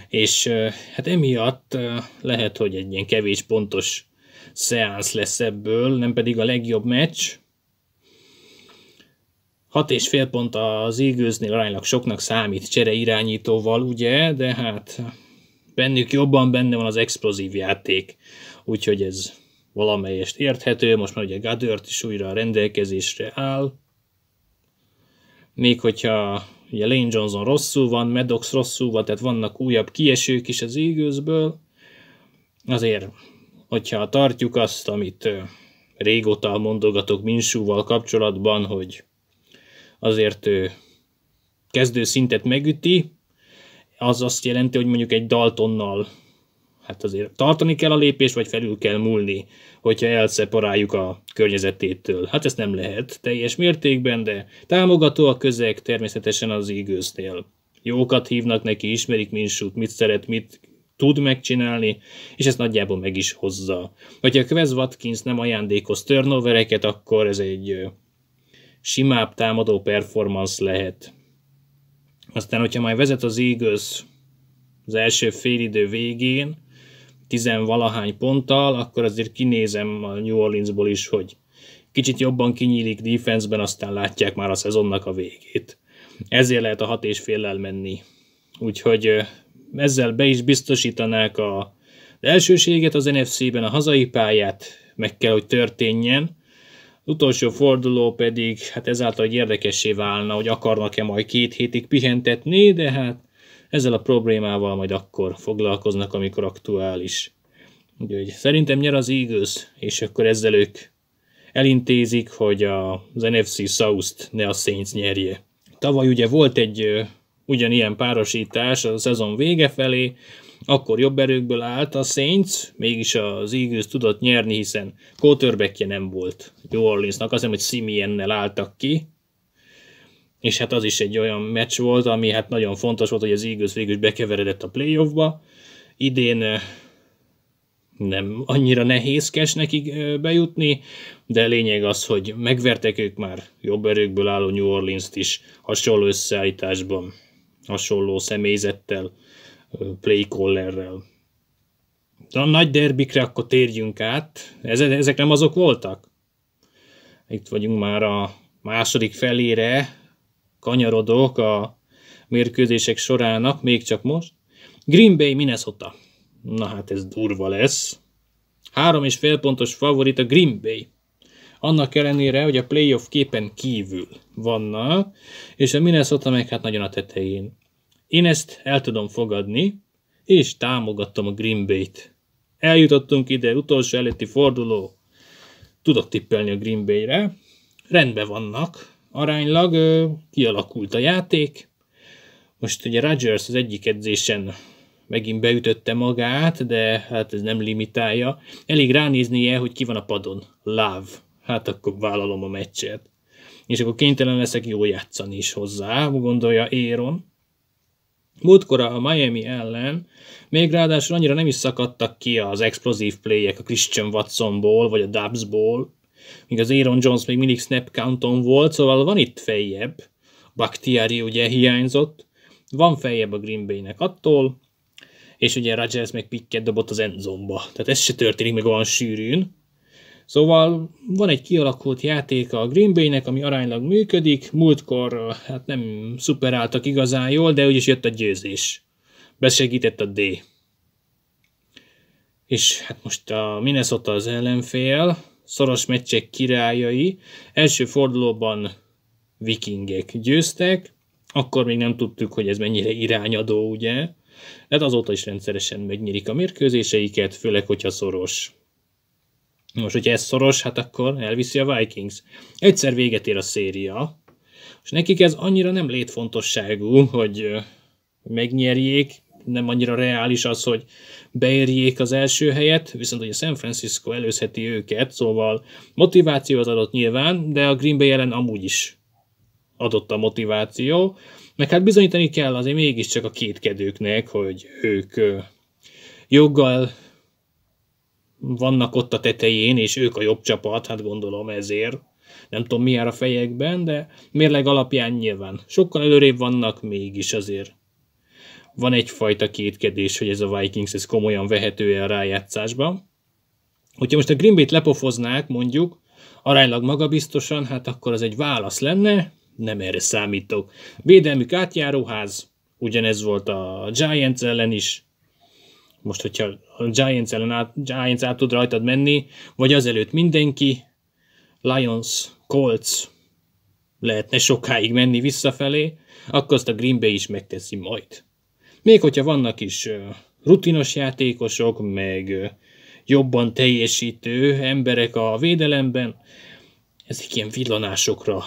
és hát emiatt lehet, hogy egy ilyen kevés pontos szeánsz lesz ebből, nem pedig a legjobb meccs. Hat és fél pont az Eaglesnél aránylag soknak számít csere irányítóval, ugye, de hát bennük jobban benne van az explozív játék úgyhogy ez valamelyest érthető, most már ugye Gadört is újra rendelkezésre áll, még hogyha ugye Lane Johnson rosszul van, Maddox rosszul van, tehát vannak újabb kiesők is az égőzből. azért, hogyha tartjuk azt, amit régóta mondogatok Minsúval kapcsolatban, hogy azért ő kezdő szintet megüti, az azt jelenti, hogy mondjuk egy Daltonnal hát azért tartani kell a lépés, vagy felül kell múlni, hogyha elszeparáljuk a környezetétől. Hát ez nem lehet teljes mértékben, de támogató a közeg természetesen az ígőztél. Jókat hívnak neki, ismerik Minsút, mit szeret, mit tud megcsinálni, és ezt nagyjából meg is hozza. Hogyha a Quez Watkins nem ajándékoz turnovereket, akkor ez egy simább támadó performance lehet. Aztán, hogyha majd vezet az Eagles az első félidő végén, tizenvalahány ponttal, akkor azért kinézem a New Orleansból is, hogy kicsit jobban kinyílik defenseben, aztán látják már a szezonnak a végét. Ezért lehet a hat és féllel menni. Úgyhogy ezzel be is biztosítanák a, elsőséget az NFC-ben, a hazai pályát meg kell, hogy történjen. Az utolsó forduló pedig, hát ezáltal, hogy érdekessé válna, hogy akarnak-e majd két hétig pihentetni, de hát ezzel a problémával majd akkor foglalkoznak, amikor aktuális. Úgyhogy szerintem nyer az Eagles, és akkor ezzel ők elintézik, hogy az NFC South-t ne a Saints nyerje. Tavaly ugye volt egy ugyanilyen párosítás a szezon vége felé, akkor jobb erőkből állt a Saints, mégis az Eagles tudott nyerni, hiszen quarterbackje nem volt New Orleansnak, azt hiszem, hogy Simiennel álltak ki, és hát az is egy olyan meccs volt, ami hát nagyon fontos volt, hogy az Eagles végül is bekeveredett a playoffba. Idén nem annyira nehézkes nekik bejutni, de lényeg az, hogy megvertek ők már jobb erőkből álló New Orleans-t is hasonló összeállításban, hasonló személyzettel, playcollerrel. De a nagy derbikre akkor térjünk át. Ezek nem azok voltak? Itt vagyunk már a második felére kanyarodók a mérkőzések sorának, még csak most. Green Bay, Minnesota. Na hát ez durva lesz. Három és fél pontos favorit a Green Bay. Annak ellenére, hogy a playoff képen kívül vannak, és a Minnesota meg hát nagyon a tetején. Én ezt el tudom fogadni, és támogattam a Green Bay-t. Eljutottunk ide, utolsó előtti forduló. Tudok tippelni a Green Bay-re. Rendben vannak, aránylag ö, kialakult a játék. Most ugye Rodgers az egyik edzésen megint beütötte magát, de hát ez nem limitálja. Elég ránéznie, hogy ki van a padon. Love. Hát akkor vállalom a meccset. És akkor kénytelen leszek jó játszani is hozzá, gondolja Éron. Múltkor a Miami ellen még ráadásul annyira nem is szakadtak ki az explosív playek a Christian Watsonból, vagy a Dubsból, míg az Aaron Jones még mindig snap counton volt, szóval van itt feljebb, Bakhtiari ugye hiányzott, van feljebb a Green Bay-nek attól, és ugye Rodgers meg picket dobott az endzomba. Tehát ez se történik meg olyan sűrűn. Szóval van egy kialakult játéka a Green Bay-nek, ami aránylag működik. Múltkor hát nem szuperáltak igazán jól, de úgyis jött a győzés. Besegített a D. És hát most a Minnesota az ellenfél, szoros meccsek királyai. Első fordulóban vikingek győztek, akkor még nem tudtuk, hogy ez mennyire irányadó, ugye? De hát azóta is rendszeresen megnyerik a mérkőzéseiket, főleg, hogyha szoros. Most, hogyha ez szoros, hát akkor elviszi a Vikings. Egyszer véget ér a széria, és nekik ez annyira nem létfontosságú, hogy megnyerjék, nem annyira reális az, hogy beérjék az első helyet, viszont ugye San Francisco előzheti őket, szóval motiváció az adott nyilván, de a Green Bay ellen amúgy is adott a motiváció, meg hát bizonyítani kell azért mégiscsak a kétkedőknek, hogy ők joggal vannak ott a tetején, és ők a jobb csapat, hát gondolom ezért. Nem tudom mi jár a fejekben, de mérleg alapján nyilván. Sokkal előrébb vannak, mégis azért van egyfajta kétkedés, hogy ez a Vikings ez komolyan vehető-e a rájátszásban. Hogyha most a Green Bay-t lepofoznák, mondjuk, aránylag magabiztosan, hát akkor az egy válasz lenne, nem erre számítok. Védelmük átjáróház, ugyanez volt a Giants ellen is, most, hogyha a Giants ellen át, Giants át tud rajtad menni, vagy azelőtt mindenki, Lions, Colts, lehetne sokáig menni visszafelé, akkor azt a Green Bay is megteszi majd. Még hogyha vannak is rutinos játékosok, meg jobban teljesítő emberek a védelemben, ezek ilyen villanásokra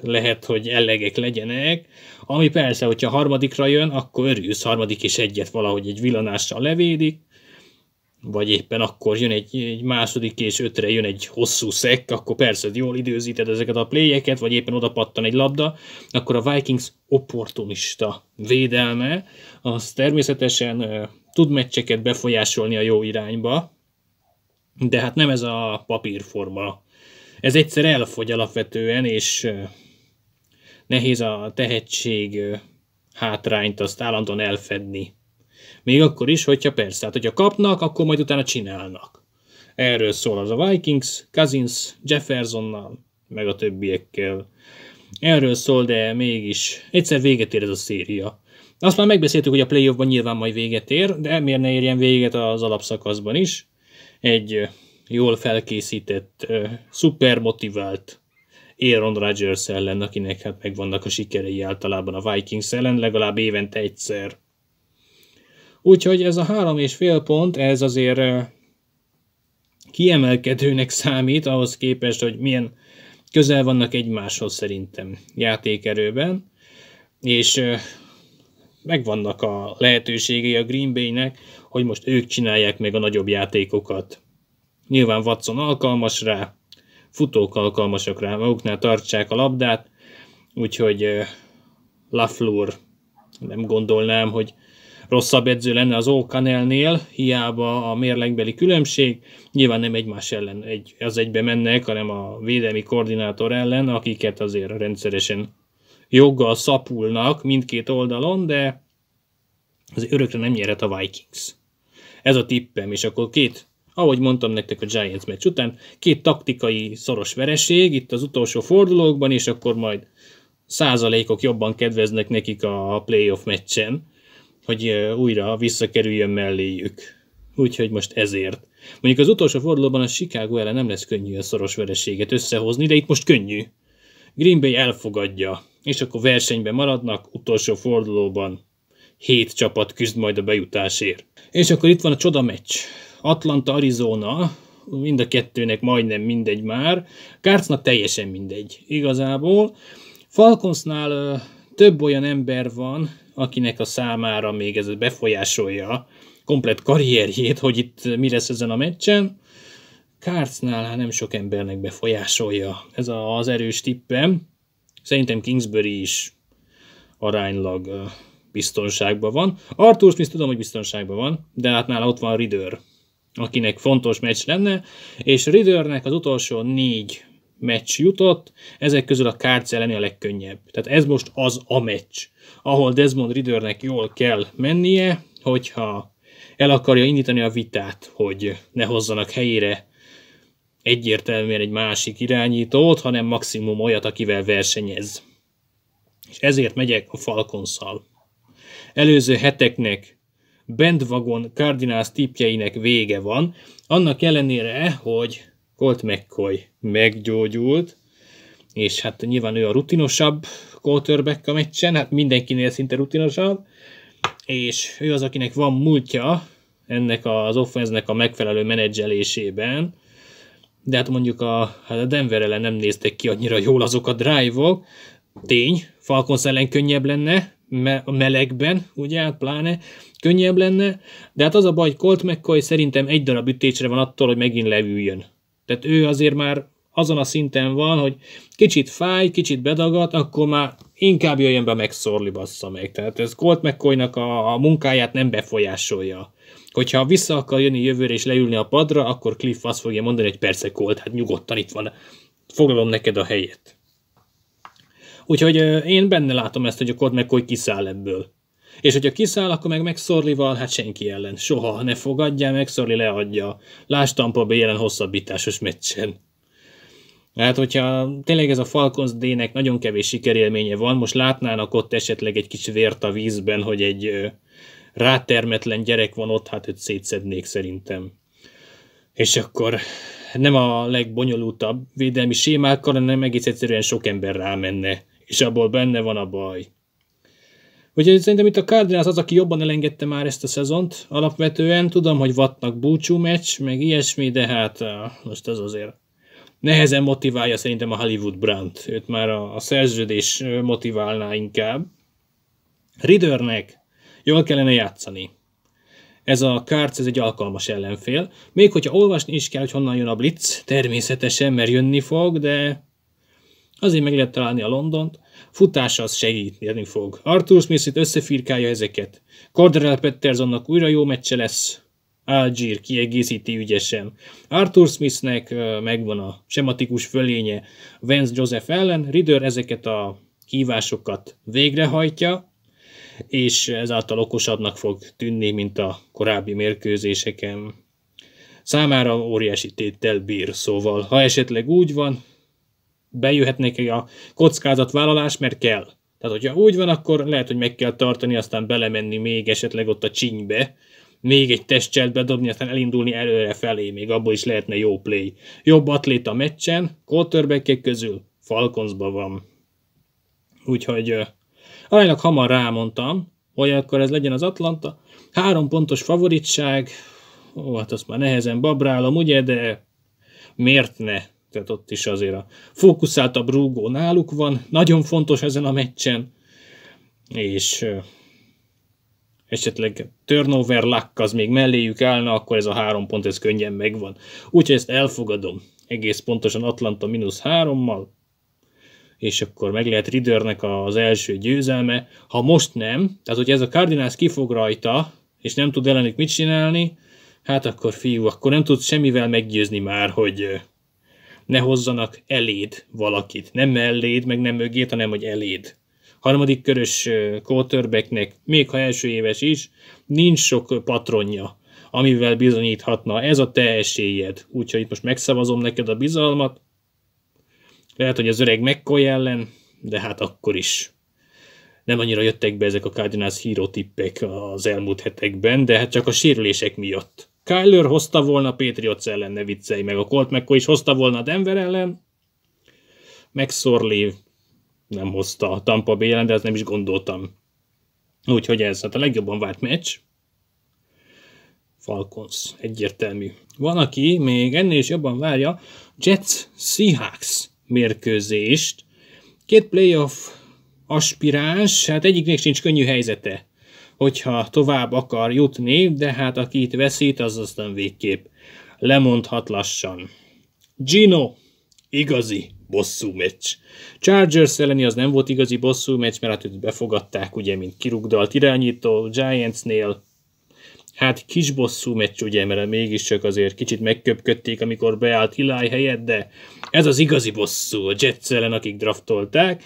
lehet, hogy elegek legyenek, ami persze, hogyha harmadikra jön, akkor örülsz, harmadik és egyet valahogy egy villanással levédik, vagy éppen akkor jön egy, egy második és ötre jön egy hosszú szek, akkor persze jól időzíted ezeket a playeket, vagy éppen oda pattan egy labda, akkor a Vikings opportunista védelme, az természetesen tud meccseket befolyásolni a jó irányba, de hát nem ez a papírforma. Ez egyszer elfogy alapvetően, és nehéz a tehetség hátrányt azt állandóan elfedni még akkor is, hogyha persze, tehát hogyha kapnak, akkor majd utána csinálnak. Erről szól az a Vikings, Cousins, Jeffersonnal, meg a többiekkel. Erről szól, de mégis egyszer véget ér ez a széria. Azt már megbeszéltük, hogy a playoffban nyilván majd véget ér, de miért ne érjen véget az alapszakaszban is. Egy jól felkészített, szuper motivált Aaron Rodgers ellen, akinek hát megvannak a sikerei általában a Vikings ellen, legalább évente egyszer Úgyhogy ez a három és fél pont, ez azért kiemelkedőnek számít ahhoz képest, hogy milyen közel vannak egymáshoz szerintem játékerőben, és megvannak a lehetőségei a Green Bay-nek, hogy most ők csinálják meg a nagyobb játékokat. Nyilván Watson alkalmas rá, futók alkalmasak rá, maguknál tartsák a labdát, úgyhogy Lafleur nem gondolnám, hogy rosszabb edző lenne az O'Connellnél, hiába a mérlegbeli különbség, nyilván nem egymás ellen egy, az egybe mennek, hanem a védelmi koordinátor ellen, akiket azért rendszeresen joggal szapulnak mindkét oldalon, de az örökre nem nyerhet a Vikings. Ez a tippem, és akkor két, ahogy mondtam nektek a Giants meccs után, két taktikai szoros vereség itt az utolsó fordulókban, és akkor majd százalékok jobban kedveznek nekik a playoff meccsen, hogy újra visszakerüljön melléjük. Úgyhogy most ezért. Mondjuk az utolsó fordulóban a Chicago ellen nem lesz könnyű a szoros vereséget összehozni, de itt most könnyű. Green Bay elfogadja, és akkor versenyben maradnak, utolsó fordulóban hét csapat küzd majd a bejutásért. És akkor itt van a csoda meccs. Atlanta, Arizona, mind a kettőnek majdnem mindegy már, Kárcnak teljesen mindegy, igazából. Falconsnál több olyan ember van, akinek a számára még ez befolyásolja komplet karrierjét, hogy itt mi lesz ezen a meccsen. Kárcnál hát nem sok embernek befolyásolja. Ez az erős tippem. Szerintem Kingsbury is aránylag biztonságban van. Arthur Smith tudom, hogy biztonságban van, de hát nála ott van Ridder, akinek fontos meccs lenne, és Riddernek az utolsó négy meccs jutott, ezek közül a Cards elleni a legkönnyebb. Tehát ez most az a meccs, ahol Desmond Riddernek jól kell mennie, hogyha el akarja indítani a vitát, hogy ne hozzanak helyére egyértelműen egy másik irányítót, hanem maximum olyat, akivel versenyez. És ezért megyek a Falconszal. Előző heteknek bandwagon Cardinals típjeinek vége van, annak ellenére, hogy Colt McCoy meggyógyult, és hát nyilván ő a rutinosabb quarterback a meccsen, hát mindenkinél szinte rutinosabb, és ő az, akinek van múltja ennek az offenznek a megfelelő menedzselésében, de hát mondjuk a, hát a Denver ellen nem néztek ki annyira jól azok a drive-ok, tény, Falcons ellen könnyebb lenne, a melegben, ugye, hát pláne könnyebb lenne, de hát az a baj, Colt McCoy szerintem egy darab ütésre van attól, hogy megint leüljön. Tehát ő azért már azon a szinten van, hogy kicsit fáj, kicsit bedagad, akkor már inkább jöjjön be megszorli bassza meg. Tehát ez Colt mccoy a, a munkáját nem befolyásolja. Hogyha vissza akar jönni jövőre és leülni a padra, akkor Cliff azt fogja mondani, hogy persze Colt, hát nyugodtan itt van, foglalom neked a helyet. Úgyhogy én benne látom ezt, hogy a Colt McCoy kiszáll ebből. És hogyha kiszáll, akkor meg megszorlival, hát senki ellen. Soha ne fogadja, megszorli leadja. Lásd Tampa Bay jelen hosszabbításos meccsen. Hát, hogyha tényleg ez a Falcons D-nek nagyon kevés sikerélménye van, most látnának ott esetleg egy kis vért a vízben, hogy egy ö, rátermetlen gyerek van ott, hát őt szétszednék szerintem. És akkor nem a legbonyolultabb védelmi sémákkal, hanem egész egyszerűen sok ember rámenne, és abból benne van a baj. Úgyhogy szerintem itt a Cardinals az, aki jobban elengedte már ezt a szezont. Alapvetően tudom, hogy vattnak búcsú meccs, meg ilyesmi, de hát eh, most ez azért nehezen motiválja szerintem a Hollywood Brandt. Őt már a, a szerződés eh, motiválná inkább. Riddernek jól kellene játszani. Ez a Kárc, ez egy alkalmas ellenfél. Még hogyha olvasni is kell, hogy honnan jön a Blitz, természetesen, mert jönni fog, de azért meg lehet találni a Londont. Futása az segíteni fog. Arthur Smith itt összefirkálja ezeket. Corderell Pettersonnak újra jó meccse lesz. Algier kiegészíti ügyesen. Arthur Smithnek megvan a sematikus fölénye Vance Joseph ellen, Ridder ezeket a hívásokat végrehajtja, és ezáltal okosabbnak fog tűnni, mint a korábbi mérkőzéseken. Számára óriási téttel bír, szóval ha esetleg úgy van, bejöhet neki a kockázatvállalás, mert kell. Tehát, hogyha úgy van, akkor lehet, hogy meg kell tartani, aztán belemenni még esetleg ott a csinybe, még egy testcselt bedobni, aztán elindulni előre felé, még abból is lehetne jó play. Jobb atlét a meccsen, quarterback közül falconsban van. Úgyhogy aranylag hamar rámondtam, hogy akkor ez legyen az Atlanta. Három pontos favoritság, ó, hát azt már nehezen babrálom, ugye, de miért ne? tehát ott is azért a fókuszáltabb rúgó náluk van, nagyon fontos ezen a meccsen, és esetleg turnover luck az még melléjük állna, akkor ez a három pont ez könnyen megvan. Úgyhogy ezt elfogadom. Egész pontosan Atlanta mínusz hárommal, és akkor meg lehet Riddernek az első győzelme. Ha most nem, tehát hogy ez a Cardinals kifog rajta, és nem tud ellenük mit csinálni, hát akkor fiú, akkor nem tud semmivel meggyőzni már, hogy ne hozzanak eléd valakit. Nem melléd, meg nem mögét, hanem hogy eléd. Harmadik körös quarterbacknek, még ha első éves is, nincs sok patronja, amivel bizonyíthatna, ez a te esélyed. Úgyhogy itt most megszavazom neked a bizalmat. Lehet, hogy az öreg McCoy ellen, de hát akkor is nem annyira jöttek be ezek a Cardinals híró tippek az elmúlt hetekben, de hát csak a sérülések miatt. Kyler hozta volna Patriots ellen, ne viccelj meg, a Colt McCoy is hozta volna a Denver ellen, meg Sorley nem hozta a Tampa Bay ellen, de ezt nem is gondoltam. Úgyhogy ez hát a legjobban várt meccs. Falcons, egyértelmű. Van, aki még ennél is jobban várja Jets Seahawks mérkőzést. Két playoff aspiráns, hát egyiknek sincs könnyű helyzete hogyha tovább akar jutni, de hát aki itt veszít, az aztán végképp lemondhat lassan. Gino, igazi bosszú meccs. Chargers elleni az nem volt igazi bosszú meccs, mert hát őt befogadták, ugye, mint kirugdalt irányító Giantsnél. Hát kis bosszú meccs, ugye, mert mégiscsak azért kicsit megköpködték, amikor beállt Hilály helyett, de ez az igazi bosszú a Jets ellen, akik draftolták.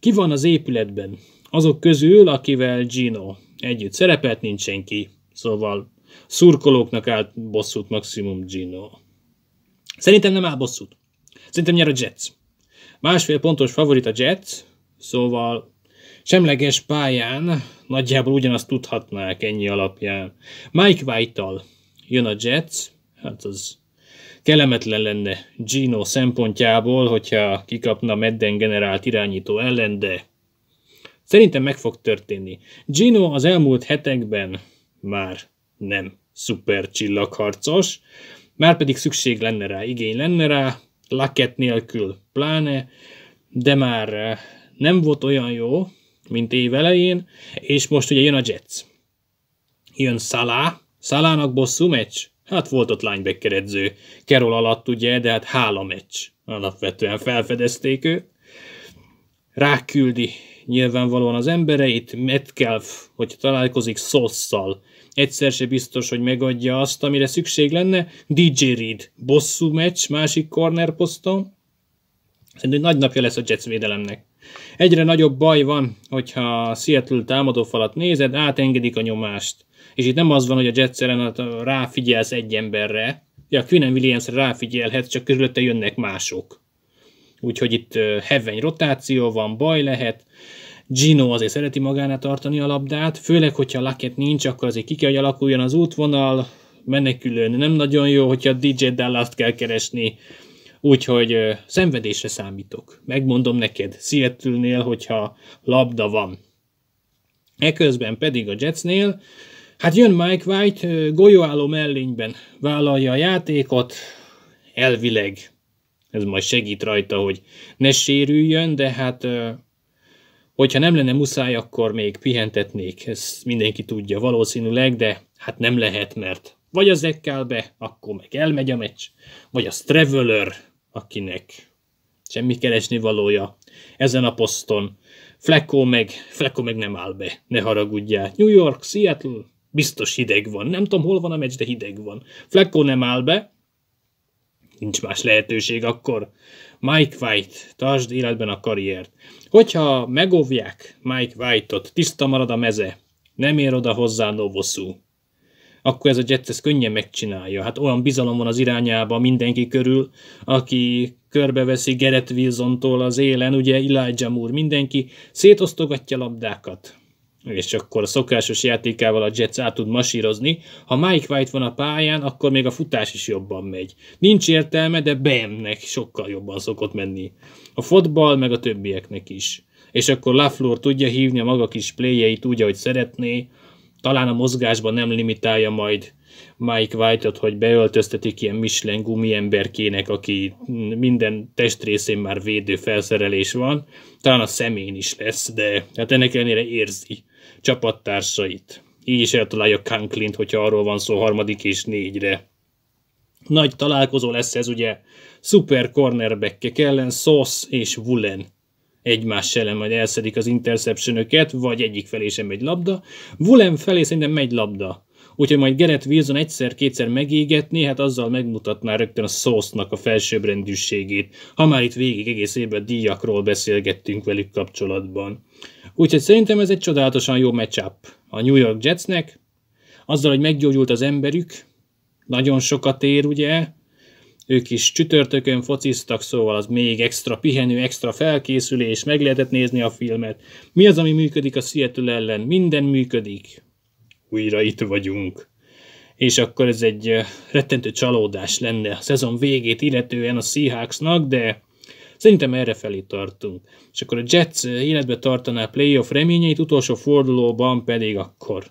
Ki van az épületben? Azok közül, akivel Gino együtt szerepelt, nincs senki. Szóval szurkolóknak állt bosszút maximum Gino. Szerintem nem áll bosszút. Szerintem nyer a Jets. Másfél pontos favorit a Jets, szóval semleges pályán nagyjából ugyanazt tudhatnák ennyi alapján. Mike white jön a Jets, hát az kellemetlen lenne Gino szempontjából, hogyha kikapna medden generált irányító ellen, de Szerintem meg fog történni. Gino az elmúlt hetekben már nem szuper csillagharcos, már pedig szükség lenne rá, igény lenne rá, Laket nélkül pláne, de már eh, nem volt olyan jó, mint év elején, és most ugye jön a Jets. Jön Szalá, Szalának bosszú meccs? Hát volt ott linebacker edző, Carol alatt ugye, de hát hála meccs. Alapvetően felfedezték őt. Ráküldi nyilvánvalóan az embereit, Metcalf, hogy találkozik szosszal, egyszer se biztos, hogy megadja azt, amire szükség lenne, DJ Reed, bosszú meccs, másik corner poszton, Szerintem egy nagy napja lesz a Jets védelemnek. Egyre nagyobb baj van, hogyha Seattle támadófalat nézed, átengedik a nyomást. És itt nem az van, hogy a Jets ellen ráfigyelsz egy emberre, ja, Quinnen Williams ráfigyelhet, csak körülötte jönnek mások. Úgyhogy itt heveny rotáció van, baj lehet. Gino azért szereti magánál tartani a labdát, főleg, hogyha Laket nincs, akkor azért ki kell, hogy alakuljon az útvonal, menekülőn nem nagyon jó, hogyha DJ Dallas-t kell keresni, úgyhogy ö, szenvedésre számítok. Megmondom neked, Seattle-nél, hogyha labda van. Eközben pedig a Jetsnél, hát jön Mike White, golyóálló mellényben vállalja a játékot, elvileg ez majd segít rajta, hogy ne sérüljön, de hát hogyha nem lenne muszáj, akkor még pihentetnék, Ez mindenki tudja valószínűleg, de hát nem lehet, mert vagy az ekkel be, akkor meg elmegy a meccs, vagy az Traveler, akinek semmi keresni valója ezen a poszton. Flecko meg, Flecko meg nem áll be, ne haragudjál. New York, Seattle, biztos hideg van. Nem tudom, hol van a meccs, de hideg van. Flecko nem áll be, nincs más lehetőség, akkor Mike White, tartsd életben a karriert. Hogyha megóvják Mike White-ot, tiszta marad a meze, nem ér oda hozzá Novosu, akkor ez a Jets könnyen megcsinálja. Hát olyan bizalom van az irányába mindenki körül, aki körbeveszi Gerett Wilson-tól az élen, ugye Elijah Moore, mindenki szétosztogatja labdákat és akkor a szokásos játékával a Jets át tud masírozni. Ha Mike White van a pályán, akkor még a futás is jobban megy. Nincs értelme, de Bamnek sokkal jobban szokott menni. A fotball, meg a többieknek is. És akkor Lafleur tudja hívni a maga kis pléjeit úgy, ahogy szeretné. Talán a mozgásban nem limitálja majd Mike White-ot, hogy beöltöztetik ilyen Michelin gumiemberkének, aki minden testrészén már védő felszerelés van. Talán a szemén is lesz, de hát ennek ellenére érzi, csapattársait. Így is eltalálja Kanklint, hogyha arról van szó harmadik és négyre. Nagy találkozó lesz ez ugye, szuper cornerbackek ellen Sos és Wulen egymás ellen majd elszedik az interception vagy egyik felé sem megy labda. Wulen felé szerintem megy labda. Úgyhogy majd Gerett Wilson egyszer-kétszer megégetné, hát azzal megmutatná rögtön a szósznak a felsőbbrendűségét, ha már itt végig egész évben díjakról beszélgettünk velük kapcsolatban. Úgyhogy szerintem ez egy csodálatosan jó matchup a New York Jetsnek, azzal, hogy meggyógyult az emberük, nagyon sokat ér, ugye, ők is csütörtökön fociztak, szóval az még extra pihenő, extra felkészülés, meg lehetett nézni a filmet. Mi az, ami működik a Seattle ellen? Minden működik. Újra itt vagyunk. És akkor ez egy rettentő csalódás lenne a szezon végét illetően a Seahawksnak, de Szerintem erre felé tartunk. És akkor a Jets eh, életbe tartaná playoff reményeit, utolsó fordulóban pedig akkor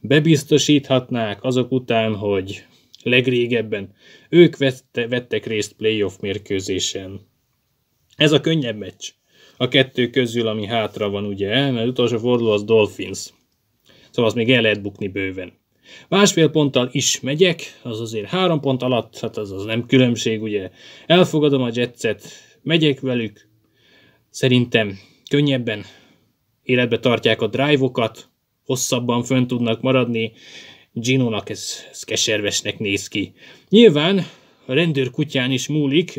bebiztosíthatnák azok után, hogy legrégebben ők vette, vettek részt playoff mérkőzésen. Ez a könnyebb meccs. A kettő közül, ami hátra van, ugye, mert utolsó forduló az Dolphins. Szóval azt még el lehet bukni bőven. Másfél ponttal is megyek, az azért három pont alatt, hát az az nem különbség, ugye. Elfogadom a Jetset, megyek velük. Szerintem könnyebben életbe tartják a drive-okat, hosszabban fönn tudnak maradni. Ginónak ez, ez keservesnek néz ki. Nyilván a rendőr kutyán is múlik,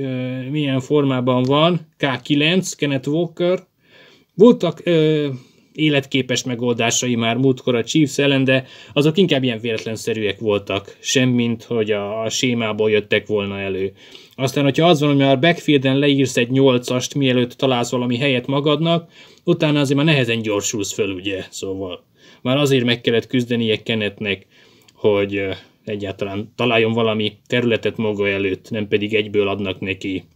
milyen formában van. K9, Kenneth Walker. Voltak ö, életképes megoldásai már múltkor a Chiefs ellen, de azok inkább ilyen véletlenszerűek voltak, semmint, hogy a, a sémából jöttek volna elő. Aztán, hogyha az van, hogy már backfielden leírsz egy 8-ast, mielőtt találsz valami helyet magadnak, utána azért már nehezen gyorsulsz föl, ugye? Szóval már azért meg kellett küzdenie Kenetnek, hogy egyáltalán találjon valami területet maga előtt, nem pedig egyből adnak neki.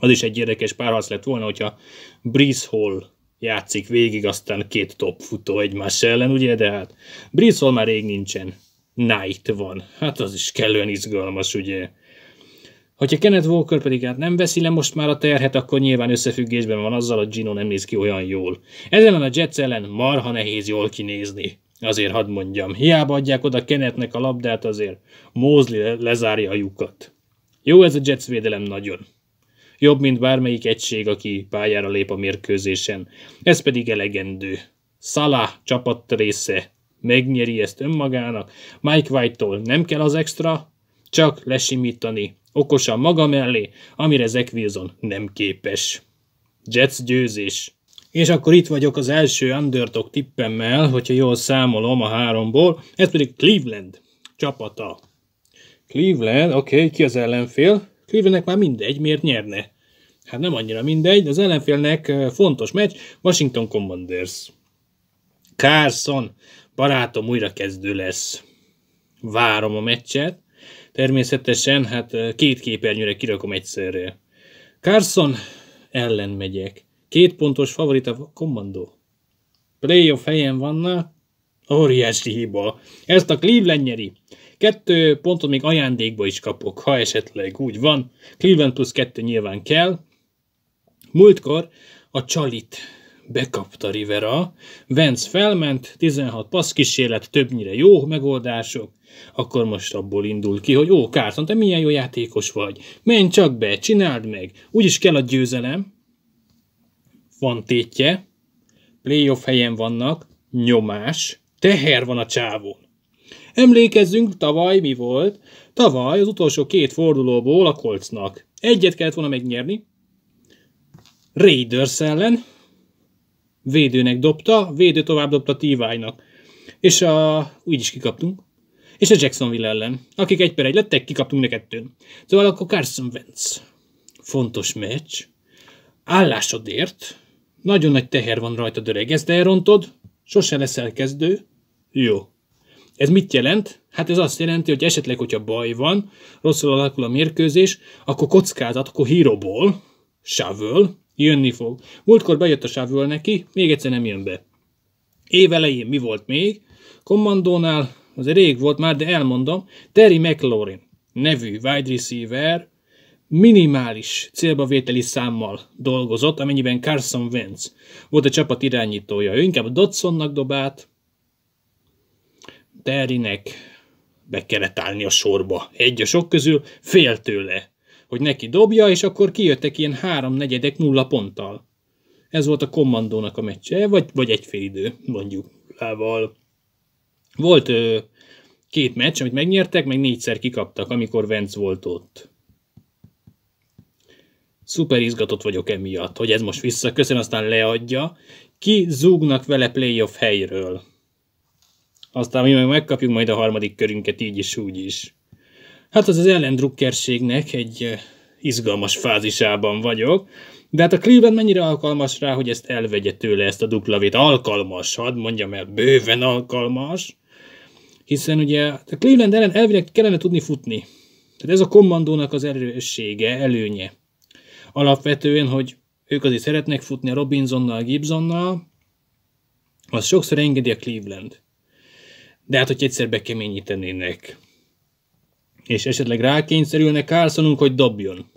Az is egy érdekes párhasz lett volna, hogyha Breeze Hall játszik végig, aztán két top futó egymás ellen, ugye, de hát Breeze Hall már rég nincsen. Knight van. Hát az is kellően izgalmas, ugye. Hogyha Kenneth Walker pedig hát nem veszi le most már a terhet, akkor nyilván összefüggésben van azzal, hogy Gino nem néz ki olyan jól. Ezen a Jets ellen marha nehéz jól kinézni. Azért hadd mondjam, hiába adják oda Kennethnek a labdát, azért le- lezárja a lyukat. Jó ez a Jets védelem nagyon. Jobb, mint bármelyik egység, aki pályára lép a mérkőzésen. Ez pedig elegendő. Salah csapat része. Megnyeri ezt önmagának. Mike White-tól nem kell az extra, csak lesimítani Okosan maga mellé, amire Zach Wilson nem képes. Jets győzés. És akkor itt vagyok az első underdog tippemmel, hogyha jól számolom a háromból, ez pedig Cleveland csapata. Cleveland, oké, okay, ki az ellenfél? Clevelandnek már mindegy, miért nyerne? Hát nem annyira mindegy, de az ellenfélnek fontos meccs, Washington Commanders. Carson, barátom újra kezdő lesz. Várom a meccset, Természetesen, hát két képernyőre kirakom egyszerre. Carson ellen megyek. Két pontos favorit a kommandó. Playoff helyen vannak. Óriási hiba. Ezt a Cleveland nyeri. Kettő pontot még ajándékba is kapok, ha esetleg úgy van. Cleveland plusz kettő nyilván kell. Múltkor a Csalit bekapta Rivera, Vence felment, 16 passz kísérlet, többnyire jó megoldások, akkor most abból indul ki, hogy ó, Carson, te milyen jó játékos vagy, menj csak be, csináld meg, úgyis kell a győzelem. Van tétje, playoff helyen vannak, nyomás, teher van a csávón. Emlékezzünk, tavaly mi volt? Tavaly az utolsó két fordulóból a Colcnak. Egyet kellett volna megnyerni, Raiders ellen, védőnek dobta, védő tovább dobta Tíványnak. És a, úgy is kikaptunk. És a Jacksonville ellen, akik egy per egy lettek, kikaptunk nekettőn. kettőn. Szóval akkor Carson Wentz. Fontos meccs. Állásodért. Nagyon nagy teher van rajta, öreg. Ezt elrontod, sose leszel kezdő. Jó. Ez mit jelent? Hát ez azt jelenti, hogy esetleg, hogyha baj van, rosszul alakul a mérkőzés, akkor kockázat, akkor híróból, shovel, Jönni fog. Múltkor bejött a sávvől neki, még egyszer nem jön be. Év elején mi volt még? Kommandónál, az rég volt már, de elmondom, Terry McLaurin nevű wide receiver minimális célbavételi számmal dolgozott, amennyiben Carson Wentz volt a csapat irányítója. Ő inkább Dodsonnak dobált, Terrynek be kellett állni a sorba. Egy a sok közül fél tőle hogy neki dobja, és akkor kijöttek ilyen három-negyedek nulla ponttal. Ez volt a kommandónak a meccse, vagy, vagy egy fél idő, mondjuk. Lával. Volt ö, két meccs, amit megnyertek, meg négyszer kikaptak, amikor Vence volt ott. Szuper izgatott vagyok emiatt, hogy ez most visszaköszön, aztán leadja. Ki zúgnak vele playoff helyről? Aztán mi meg megkapjuk majd a harmadik körünket így is, úgy is. Hát az az ellendrukkerségnek egy izgalmas fázisában vagyok, de hát a Cleveland mennyire alkalmas rá, hogy ezt elvegye tőle ezt a duplavét? Alkalmas, hadd mondjam el, bőven alkalmas, hiszen ugye hát a Cleveland ellen elvileg kellene tudni futni. Tehát ez a kommandónak az erőssége, előnye. Alapvetően, hogy ők azért szeretnek futni a Robinsonnal, a Gibsonnal, az sokszor engedi a Cleveland. De hát, hogy egyszer bekeményítenének és esetleg rákényszerülne Carlsonunk, hogy dobjon.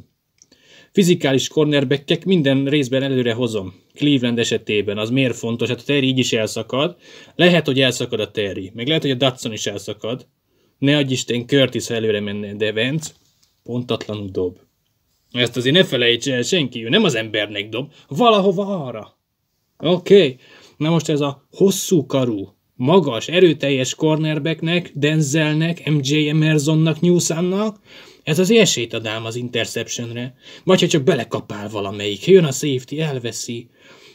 Fizikális cornerbackek minden részben előre hozom. Cleveland esetében az miért fontos? Hát a Terry így is elszakad. Lehet, hogy elszakad a Terry. Meg lehet, hogy a Datson is elszakad. Ne adj Isten Curtis előre menne, de Vance pontatlanul dob. Ezt azért ne felejts el senki, ő nem az embernek dob, valahova arra. Oké, okay. na most ez a hosszú karú magas, erőteljes cornerbacknek, Denzelnek, MJ Emersonnak, Newsonnak, ez az esélyt ad ám az interceptionre. Vagy ha csak belekapál valamelyik, jön a safety, elveszi.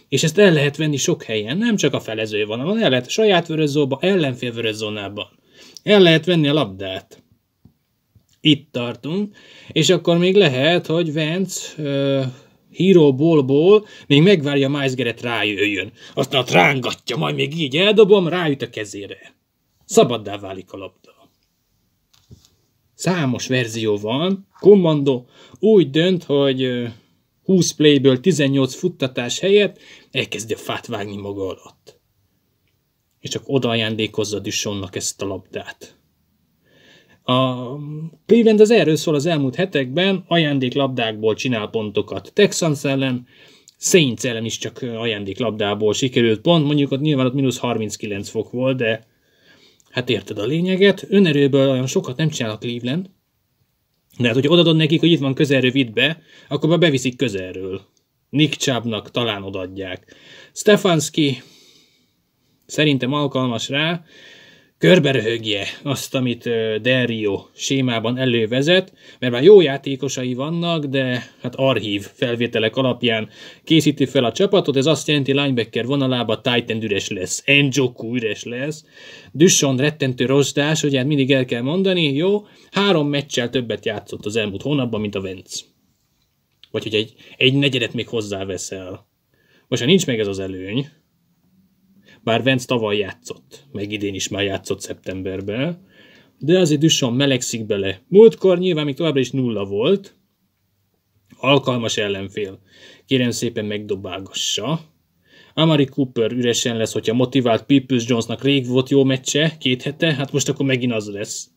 És ezt el lehet venni sok helyen, nem csak a felező van, hanem el lehet a saját vörözzóba, ellenfél vöröszónában. El lehet venni a labdát. Itt tartunk. És akkor még lehet, hogy Vance Hero Ballból még megvárja Miles Garrett rájöjjön. Aztán ott rángatja, majd még így eldobom, rájut a kezére. Szabaddá válik a labda. Számos verzió van. Kommando úgy dönt, hogy 20 playből 18 futtatás helyett elkezdi a fát vágni maga alatt. És csak oda ajándékozza Dishonnak ezt a labdát. A Cleveland az erről szól az elmúlt hetekben, ajándéklabdákból csinál pontokat Texans ellen, Saints ellen is csak ajándéklabdából sikerült pont, mondjuk ott nyilván ott mínusz 39 fok volt, de hát érted a lényeget. Önerőből olyan sokat nem csinál a Cleveland, de hát, hogyha odadod nekik, hogy itt van közelről vidd be, akkor be beviszik közelről. Nick Chubbnak talán odadják. Stefanski szerintem alkalmas rá, körberöhögje azt, amit Derio sémában elővezet, mert már jó játékosai vannak, de hát archív felvételek alapján készíti fel a csapatot, ez azt jelenti linebacker vonalába Titan üres lesz, Enjoku üres lesz, Dusson rettentő rozsdás, hogy hát mindig el kell mondani, jó, három meccsel többet játszott az elmúlt hónapban, mint a Vence. Vagy hogy egy, egy negyedet még hozzáveszel. Most ha nincs meg ez az előny, bár Vence tavaly játszott, meg idén is már játszott szeptemberben, de azért Dusson melegszik bele. Múltkor nyilván még továbbra is nulla volt, alkalmas ellenfél. Kérem szépen megdobálgassa. Amari Cooper üresen lesz, hogyha motivált Pippus Jonesnak rég volt jó meccse, két hete, hát most akkor megint az lesz.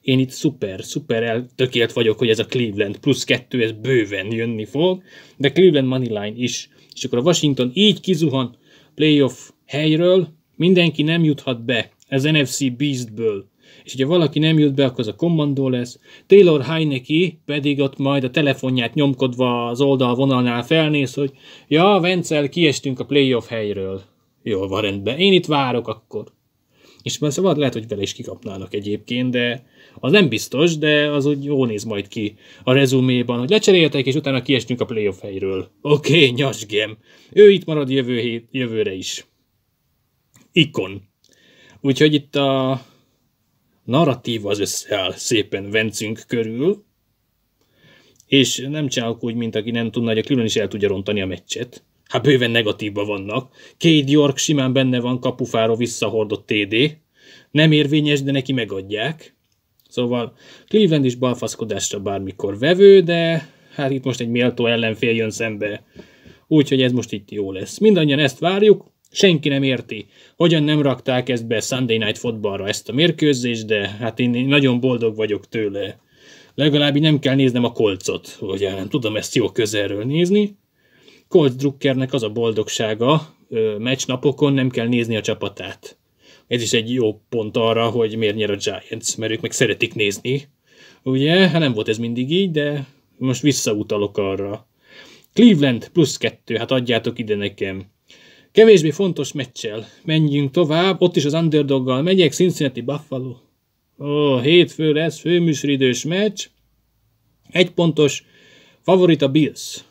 Én itt szuper, szuper eltökélt vagyok, hogy ez a Cleveland plusz kettő, ez bőven jönni fog, de Cleveland moneyline is. És akkor a Washington így kizuhan, playoff helyről mindenki nem juthat be, ez NFC Beastből. És ugye valaki nem jut be, akkor az a kommandó lesz. Taylor Heineke pedig ott majd a telefonját nyomkodva az oldal vonalnál felnéz, hogy ja, Vencel, kiestünk a playoff helyről. Jó, van, rendben. Én itt várok akkor. És persze szabad lehet, hogy vele is kikapnának egyébként, de az nem biztos, de az úgy jó néz majd ki a rezuméban, hogy lecseréltek, és utána kiestünk a playoff helyről. Oké, okay, nyasgem. Ő itt marad jövő hét, jövőre is ikon. Úgyhogy itt a narratív az összeáll szépen vencünk körül, és nem csinálok úgy, mint aki nem tudna, hogy a külön is el tudja rontani a meccset. Hát bőven negatívban vannak. Kate York simán benne van kapufáról visszahordott TD. Nem érvényes, de neki megadják. Szóval Cleveland is balfaszkodásra bármikor vevő, de hát itt most egy méltó ellenfél jön szembe. Úgyhogy ez most itt jó lesz. Mindannyian ezt várjuk, Senki nem érti, hogyan nem rakták ezt be Sunday Night Footballra ezt a mérkőzést, de hát én nagyon boldog vagyok tőle. Legalább nem kell néznem a kolcot, ugye? nem tudom ezt jó közelről nézni. Colts Druckernek az a boldogsága, napokon nem kell nézni a csapatát. Ez is egy jó pont arra, hogy miért nyer a Giants, mert ők meg szeretik nézni. Ugye, hát nem volt ez mindig így, de most visszautalok arra. Cleveland plusz kettő, hát adjátok ide nekem. Kevésbé fontos meccsel. Menjünk tovább, ott is az underdoggal megyek, Cincinnati Buffalo. Ó, hétfő lesz, főműsridős meccs. Egy pontos favorit a Bills.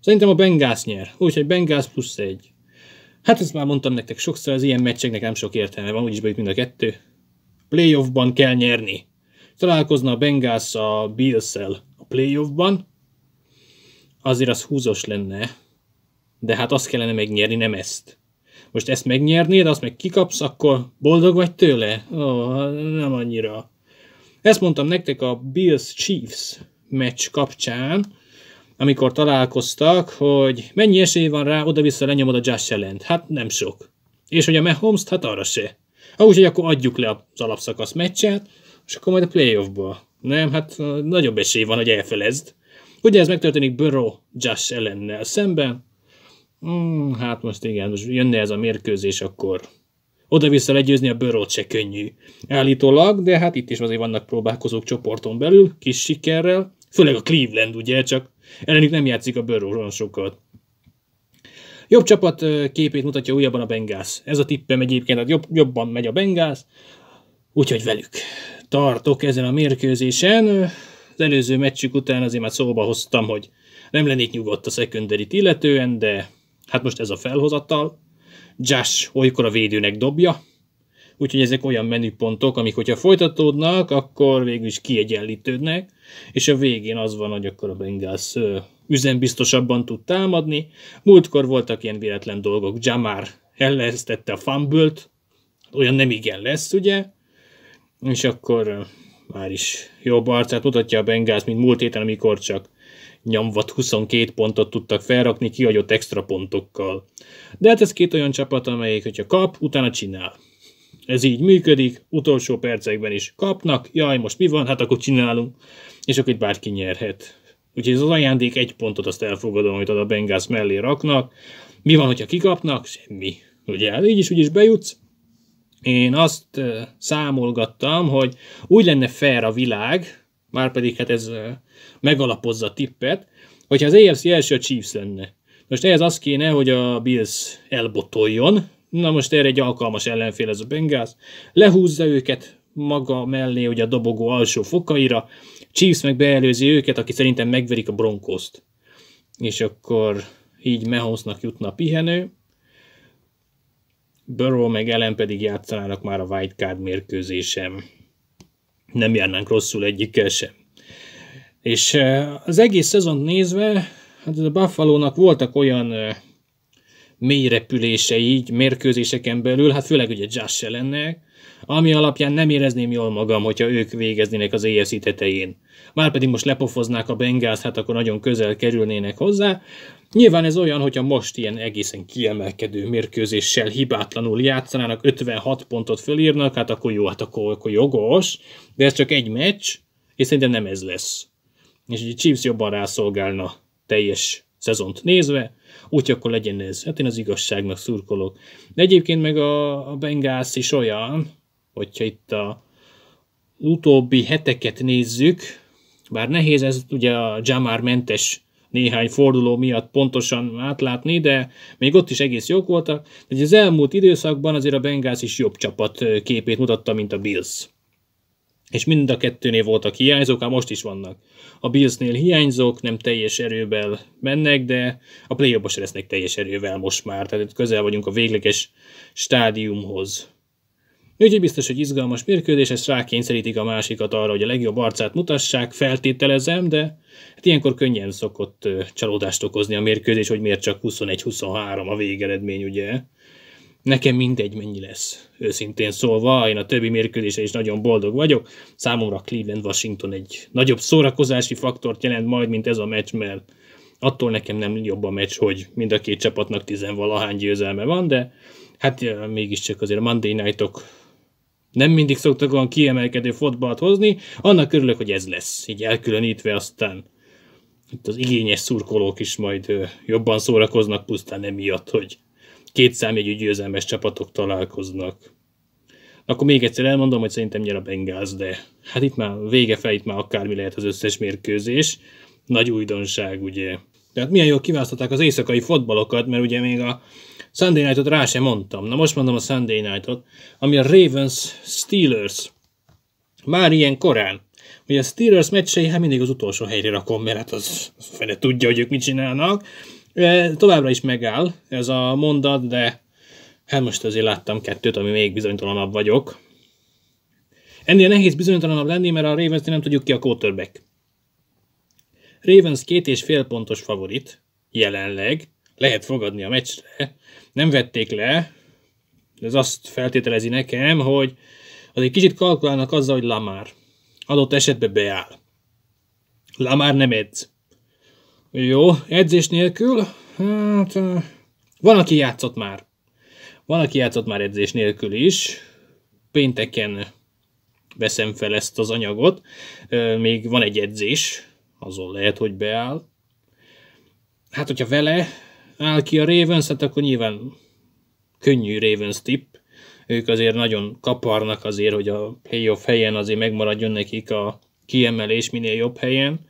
Szerintem a Bengals nyer, úgyhogy Bengals plusz egy. Hát ezt már mondtam nektek sokszor, az ilyen meccseknek nem sok értelme van, úgyis bejött mind a kettő. Playoffban kell nyerni. Találkozna a Bengals a bills a playoffban, azért az húzos lenne de hát azt kellene megnyerni, nem ezt. Most ezt megnyernéd, azt meg kikapsz, akkor boldog vagy tőle? Ó, nem annyira. Ezt mondtam nektek a Bills Chiefs meccs kapcsán, amikor találkoztak, hogy mennyi esély van rá, oda-vissza lenyomod a Josh allen Hát nem sok. És hogy a mahomes hát arra se. Ah, úgyhogy akkor adjuk le az alapszakasz meccset, és akkor majd a playoffba. Nem, hát nagyobb esély van, hogy elfelezd. Ugye ez megtörténik Burrow Josh ellennel szemben, Hmm, hát most igen, most jönne ez a mérkőzés, akkor oda-vissza legyőzni a bőrót se könnyű. Állítólag, de hát itt is azért vannak próbálkozók csoporton belül, kis sikerrel, főleg a Cleveland ugye, csak ellenük nem játszik a bőróron sokat. Jobb csapat képét mutatja újabban a Bengász. Ez a tippem egyébként, hát jobb, jobban megy a Bengász, úgyhogy velük tartok ezen a mérkőzésen. Az előző meccsük után azért már szóba hoztam, hogy nem lennék nyugodt a secondary illetően, de Hát most ez a felhozattal. Josh olykor a védőnek dobja, úgyhogy ezek olyan menüpontok, amik hogyha folytatódnak, akkor végül is kiegyenlítődnek, és a végén az van, hogy akkor a Bengals üzenbiztosabban tud támadni. Múltkor voltak ilyen véletlen dolgok, Jamar ellesztette a fumble olyan nem igen lesz, ugye? És akkor már is jobb arcát mutatja a Bengals, mint múlt héten, amikor csak nyomvat 22 pontot tudtak felrakni kiadott extra pontokkal. De hát ez két olyan csapat, amelyik, hogyha kap, utána csinál. Ez így működik, utolsó percekben is kapnak, jaj, most mi van, hát akkor csinálunk, és akkor itt bárki nyerhet. Úgyhogy ez az ajándék egy pontot azt elfogadom, amit a Bengász mellé raknak. Mi van, hogyha kikapnak? Semmi. Ugye, hát így is, úgy is bejutsz, én azt számolgattam, hogy úgy lenne fair a világ, már pedig hát ez megalapozza a tippet, hogyha az AFC első a Chiefs lenne. Most ehhez az kéne, hogy a Bills elbotoljon, na most erre egy alkalmas ellenfél ez a Bengals, lehúzza őket maga mellé, ugye a dobogó alsó fokaira, Chiefs meg beelőzi őket, aki szerintem megverik a Bronkost, És akkor így Mahomesnak jutna a pihenő, Burrow meg Ellen pedig játszanának már a Card mérkőzésem. Nem járnánk rosszul egyikkel sem. És az egész szezon nézve, hát a Buffalo-nak voltak olyan mélyrepülései így mérkőzéseken belül, hát főleg ugye Josh ellennek, ami alapján nem érezném jól magam, hogyha ők végeznének az AFC tetején. Márpedig most lepofoznák a Bengals, hát akkor nagyon közel kerülnének hozzá. Nyilván ez olyan, hogyha most ilyen egészen kiemelkedő mérkőzéssel hibátlanul játszanának, 56 pontot fölírnak, hát akkor jó, hát akkor, akkor jogos, de ez csak egy meccs, és szerintem nem ez lesz és hogy a Chiefs jobban rászolgálna teljes szezont nézve, úgy akkor legyen ez. Hát én az igazságnak szurkolok. De egyébként meg a, a Bengals is olyan, hogyha itt a utóbbi heteket nézzük, bár nehéz ez ugye a Jamar mentes néhány forduló miatt pontosan átlátni, de még ott is egész jók voltak. De az elmúlt időszakban azért a Bengals is jobb csapat képét mutatta, mint a Bills és mind a kettőnél voltak hiányzók, ám hát most is vannak. A Billsnél hiányzók, nem teljes erővel mennek, de a play off lesznek teljes erővel most már, tehát közel vagyunk a végleges stádiumhoz. Úgyhogy biztos, hogy izgalmas mérkőzés, ezt rákényszerítik a másikat arra, hogy a legjobb arcát mutassák, feltételezem, de hát ilyenkor könnyen szokott csalódást okozni a mérkőzés, hogy miért csak 21-23 a végeredmény, ugye? Nekem mindegy, mennyi lesz. Őszintén szólva, én a többi mérkőzése is nagyon boldog vagyok. Számomra Cleveland-Washington egy nagyobb szórakozási faktort jelent majd, mint ez a meccs, mert attól nekem nem jobb a meccs, hogy mind a két csapatnak tizenvalahány győzelme van, de hát mégiscsak azért a Monday night -ok nem mindig szoktak olyan kiemelkedő fotbalt hozni, annak örülök, hogy ez lesz, így elkülönítve aztán itt az igényes szurkolók is majd jobban szórakoznak, pusztán emiatt, hogy két számjegyű győzelmes csapatok találkoznak. Akkor még egyszer elmondom, hogy szerintem nyer a Bengals, de hát itt már vége fel, itt már akármi lehet az összes mérkőzés. Nagy újdonság, ugye. Tehát milyen jól kiválasztották az éjszakai fotbalokat, mert ugye még a Sunday Night-ot rá sem mondtam. Na most mondom a Sunday Night-ot, ami a Ravens Steelers. Már ilyen korán. Ugye a Steelers meccsei, hát mindig az utolsó helyre rakom, mert hát az, az fene tudja, hogy ők mit csinálnak. E, továbbra is megáll ez a mondat, de hát most azért láttam kettőt, ami még bizonytalanabb vagyok. Ennél nehéz bizonytalanabb lenni, mert a ravens nem tudjuk ki a quarterback. Ravens két és fél pontos favorit, jelenleg, lehet fogadni a meccsre. Nem vették le, ez azt feltételezi nekem, hogy az egy kicsit kalkulálnak azzal, hogy Lamar adott esetben beáll. Lamar nem edz. Jó, edzés nélkül? Hát, van, aki játszott már. Van, aki játszott már edzés nélkül is. Pénteken veszem fel ezt az anyagot. Még van egy edzés, azon lehet, hogy beáll. Hát, hogyha vele áll ki a Ravens, hát akkor nyilván könnyű Ravens tip. Ők azért nagyon kaparnak azért, hogy a playoff helyen azért megmaradjon nekik a kiemelés minél jobb helyen.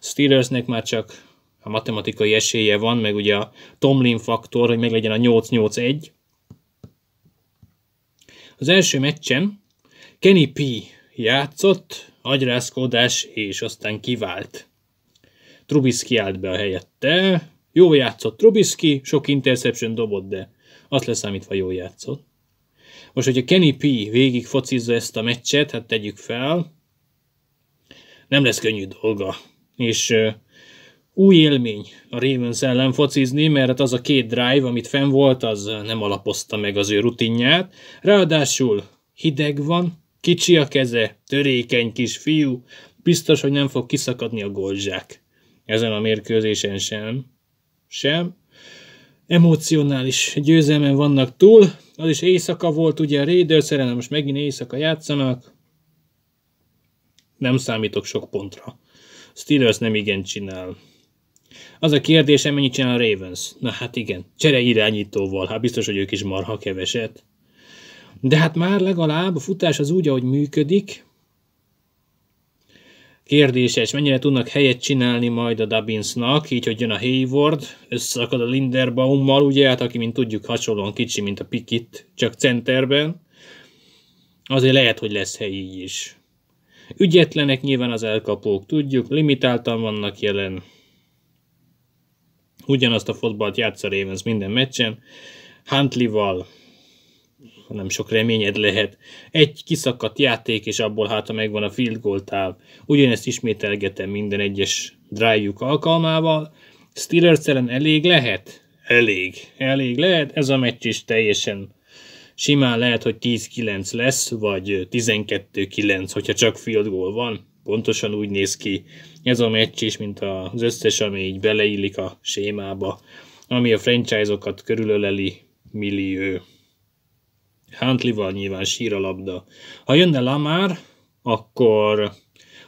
Steelersnek már csak a matematikai esélye van, meg ugye a Tomlin faktor, hogy meg legyen a 8-8-1. Az első meccsen Kenny P játszott, agyrázkodás, és aztán kivált. Trubisky állt be a helyette, jó játszott Trubisky, sok interception dobott, de azt leszámítva jó játszott. Most, hogyha Kenny P végig focizza ezt a meccset, hát tegyük fel, nem lesz könnyű dolga. És új élmény a Ravens ellen focizni, mert az a két drive, amit fenn volt, az nem alapozta meg az ő rutinját. Ráadásul hideg van, kicsi a keze, törékeny kis fiú, biztos, hogy nem fog kiszakadni a golzsák. Ezen a mérkőzésen sem. Sem. Emocionális győzelmen vannak túl, az is éjszaka volt, ugye a Raiders ellen, most megint éjszaka játszanak. Nem számítok sok pontra. Steelers nem igen csinál. Az a kérdésem, mennyit csinál a Ravens? Na hát igen, csere irányítóval, hát biztos, hogy ők is marha keveset. De hát már legalább a futás az úgy, ahogy működik. Kérdéses, mennyire tudnak helyet csinálni majd a Dubbinsnak, így hogy jön a Hayward, összeakad a Linderbaummal, ugye, hát aki, mint tudjuk, hasonlóan kicsi, mint a Pikit, csak centerben. Azért lehet, hogy lesz hely így is. Ügyetlenek nyilván az elkapók, tudjuk, limitáltan vannak jelen ugyanazt a fotbalt a Ravens minden meccsen, Huntley-val nem sok reményed lehet. Egy kiszakadt játék, és abból hát ha megvan a field goal táv. Ugyanezt ismételgetem minden egyes drive alkalmával. Steelers ellen elég lehet? Elég. Elég lehet. Ez a meccs is teljesen simán lehet, hogy 10-9 lesz, vagy 12-9, hogyha csak field goal van. Pontosan úgy néz ki ez a meccs is, mint az összes, ami így beleillik a sémába, ami a franchise-okat körülöleli millió. Huntley-val nyilván sír a labda. Ha jönne Lamar, akkor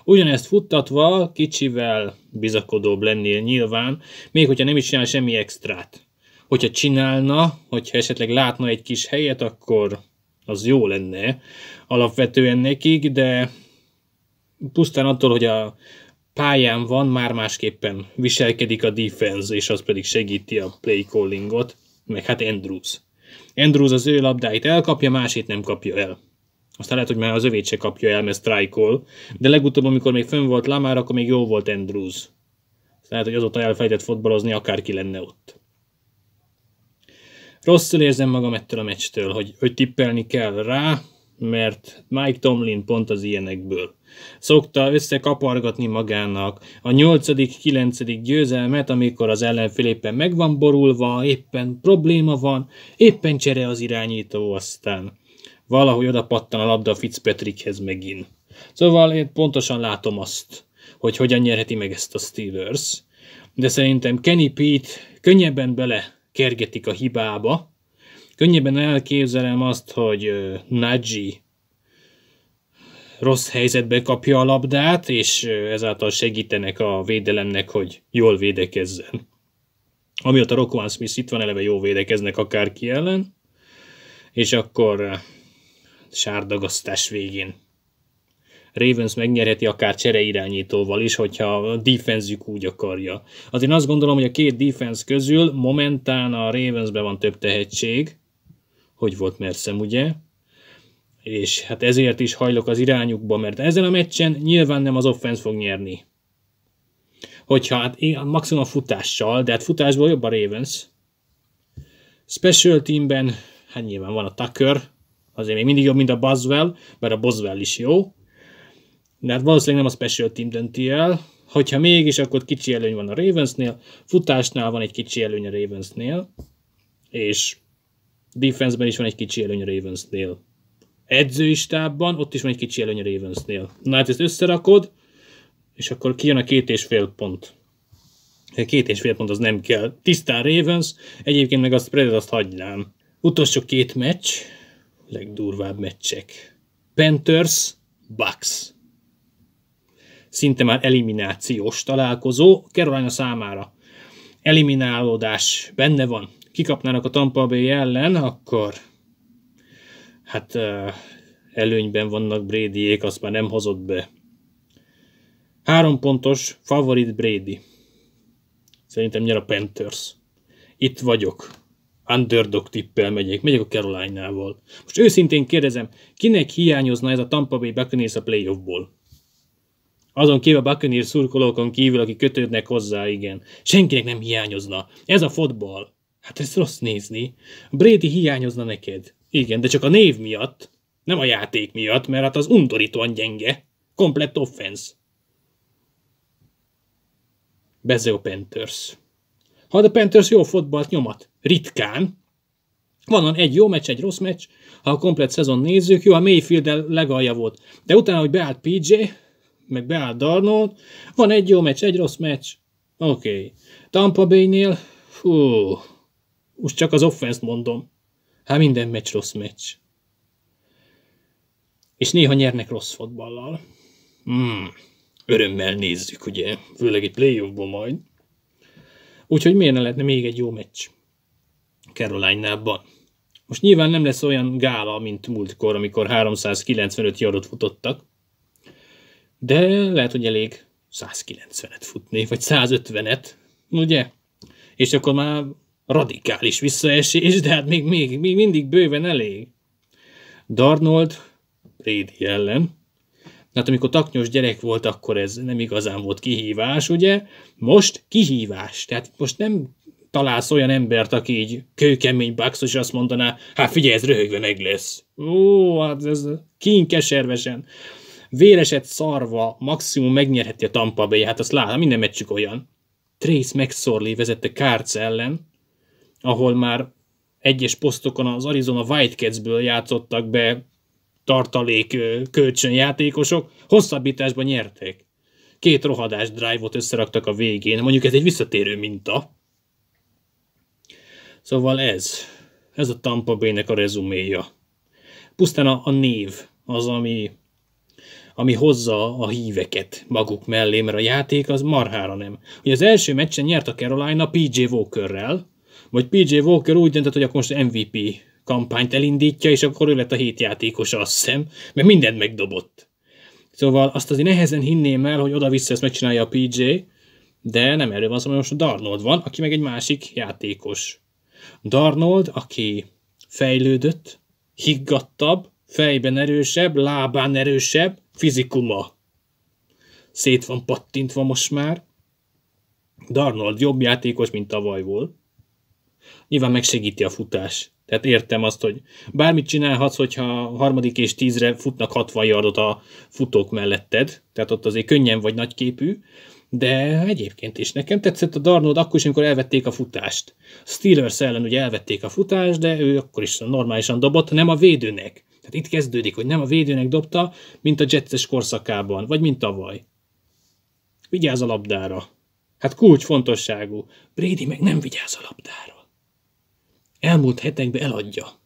ugyanezt futtatva kicsivel bizakodóbb lennél nyilván, még hogyha nem is csinál semmi extrát. Hogyha csinálna, hogyha esetleg látna egy kis helyet, akkor az jó lenne alapvetően nekik, de pusztán attól, hogy a pályán van, már másképpen viselkedik a defense, és az pedig segíti a play callingot, meg hát Andrews. Andrews az ő labdáit elkapja, másét nem kapja el. Aztán lehet, hogy már az övét se kapja el, mert strike de legutóbb, amikor még fönn volt Lamar, akkor még jó volt Andrews. Aztán lehet, hogy azóta elfelejtett fotbalozni, akárki lenne ott. Rosszul érzem magam ettől a meccstől, hogy, hogy tippelni kell rá, mert Mike Tomlin pont az ilyenekből. Szokta összekapargatni magának a nyolcadik, kilencedik győzelmet, amikor az ellenfél éppen meg van borulva, éppen probléma van, éppen csere az irányító aztán. Valahogy oda pattan a labda Fitzpatrickhez megint. Szóval én pontosan látom azt, hogy hogyan nyerheti meg ezt a Steelers. De szerintem Kenny Pete könnyebben bele kergetik a hibába, Könnyebben elképzelem azt, hogy Nagy rossz helyzetbe kapja a labdát, és ezáltal segítenek a védelemnek, hogy jól védekezzen. Amiatt a Rockwan Smith itt van, eleve jól védekeznek akárki ellen, és akkor sárdagasztás végén Ravens megnyerheti akár irányítóval is, hogyha a defenzük úgy akarja. Az én azt gondolom, hogy a két defense közül momentán a Ravensben van több tehetség, hogy volt Merszem, ugye? És hát ezért is hajlok az irányukba, mert ezen a meccsen nyilván nem az offense fog nyerni. Hogyha hát maximum futással, de hát futásból jobb a Ravens. Special teamben, hát nyilván van a Tucker, azért még mindig jobb, mint a Buzzwell, mert a Boswell is jó. De hát valószínűleg nem a special team dönti el, hogyha mégis, akkor kicsi előny van a Ravensnél, futásnál van egy kicsi előny a Ravensnél, és defenseben is van egy kicsi előny Ravensnél. Edzői stábban, ott is van egy kicsi előny Ravensnél. Na hát ezt összerakod, és akkor kijön a két és fél pont. A Két és fél pont az nem kell. Tisztán Ravens, egyébként meg a spreadet azt hagynám. Utolsó két meccs, legdurvább meccsek. Panthers, Bucks. Szinte már eliminációs találkozó Carolina számára. Eliminálódás benne van kikapnának a Tampa Bay ellen, akkor hát előnyben vannak Bradyék, azt már nem hozott be. Három pontos favorit Brady. Szerintem nyer a Panthers. Itt vagyok. Underdog tippel megyek. Megyek a caroline Most őszintén kérdezem, kinek hiányozna ez a Tampa Bay Buccaneers a playoffból? Azon kívül a Buccaneers szurkolókon kívül, akik kötődnek hozzá, igen. Senkinek nem hiányozna. Ez a fotball. Hát ez rossz nézni. Brady hiányozna neked. Igen, de csak a név miatt. Nem a játék miatt, mert hát az undorítóan gyenge. Komplett offense. Bezeo Panthers. Ha a Panthers jó fotbalt nyomat, ritkán, van egy jó meccs, egy rossz meccs, ha a komplet szezon nézzük, jó, a mayfield legalja volt. De utána, hogy beállt PJ, meg beállt Darnold, van egy jó meccs, egy rossz meccs. Oké. Okay. Tampa Bay-nél, fú, most csak az offenszt mondom. Hát minden meccs rossz meccs. És néha nyernek rossz fotballal. Hmm, örömmel nézzük, ugye? Főleg egy play majd. Úgyhogy miért ne lehetne még egy jó meccs? Caroline-nában. Most nyilván nem lesz olyan gála, mint múltkor, amikor 395 yardot futottak, de lehet, hogy elég 190-et futni, vagy 150-et, ugye? És akkor már radikális visszaesés, de hát még, még, még mindig bőven elég. Darnold Rédi ellen. Hát amikor taknyos gyerek volt, akkor ez nem igazán volt kihívás, ugye? Most kihívás. Tehát most nem találsz olyan embert, aki így kőkemény baxos, és azt mondaná, hát figyelj, ez röhögve meg lesz. Ó, hát ez kínkeservesen. Véresett szarva, maximum megnyerheti a Tampa Bay, hát azt látom, minden meccsük olyan. Trace McSorley vezette Kárc ellen, ahol már egyes posztokon az Arizona Wildcats-ből játszottak be tartalék kölcsönjátékosok, hosszabbításban nyerték. Két rohadás drive-ot összeraktak a végén, mondjuk ez egy visszatérő minta. Szóval ez, ez a Tampa Bay-nek a rezuméja. Pusztán a, a név az, ami, ami hozza a híveket maguk mellé, mert a játék az marhára nem. Ugye az első meccsen nyert a Carolina PJ Walkerrel, vagy PJ Walker úgy döntött, hogy akkor most MVP kampányt elindítja, és akkor ő lett a hét játékosa, azt hiszem, mert mindent megdobott. Szóval azt azért nehezen hinném el, hogy oda-vissza ezt megcsinálja a PJ, de nem erről van szó, most a Darnold van, aki meg egy másik játékos. Darnold, aki fejlődött, higgadtabb, fejben erősebb, lábán erősebb, fizikuma szét van pattintva most már. Darnold jobb játékos, mint tavaly volt nyilván megsegíti a futás. Tehát értem azt, hogy bármit csinálhatsz, hogyha a harmadik és tízre futnak 60 yardot a futók melletted, tehát ott azért könnyen vagy nagyképű, de egyébként is nekem tetszett a Darnold akkor is, amikor elvették a futást. Steelers ellen ugye elvették a futást, de ő akkor is normálisan dobott, nem a védőnek. Tehát itt kezdődik, hogy nem a védőnek dobta, mint a jetses korszakában, vagy mint tavaly. Vigyázz a labdára. Hát kulcs fontosságú. Brady meg nem vigyáz a labdára elmúlt hetekbe eladja.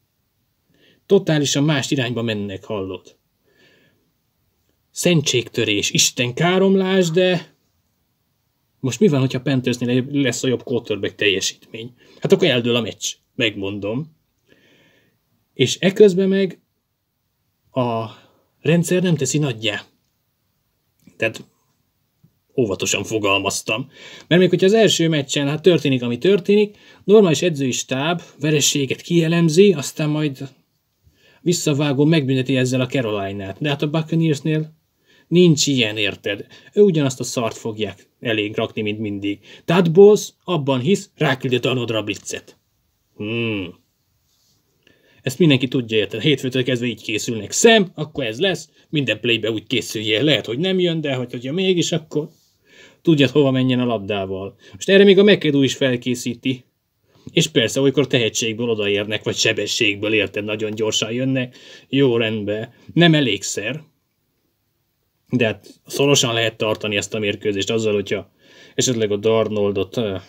Totálisan más irányba mennek, hallod. Szentségtörés, Isten káromlás, de most mi van, hogyha Panthersnél lesz a jobb quarterback teljesítmény? Hát akkor eldől a meccs, megmondom. És eközben meg a rendszer nem teszi nagyjá. Tehát óvatosan fogalmaztam. Mert még hogyha az első meccsen hát történik, ami történik, normális edzői stáb vereséget kielemzi, aztán majd visszavágó megbünteti ezzel a caroline De hát a buccaneers nincs ilyen, érted? Ő ugyanazt a szart fogják elég rakni, mint mindig. Tehát Bosz abban hisz, ráküldött Nodra Blitzet. Hmm. Ezt mindenki tudja, érted? Hétfőtől kezdve így készülnek. Szem, akkor ez lesz, minden playbe úgy készüljél. Lehet, hogy nem jön, de hogy, hogyha mégis, akkor tudjad hova menjen a labdával. Most erre még a McAdoo is felkészíti. És persze, olykor tehetségből odaérnek, vagy sebességből érted, nagyon gyorsan jönnek. Jó rendben. Nem elégszer. De hát szorosan lehet tartani ezt a mérkőzést azzal, hogyha esetleg a Darnoldot eh,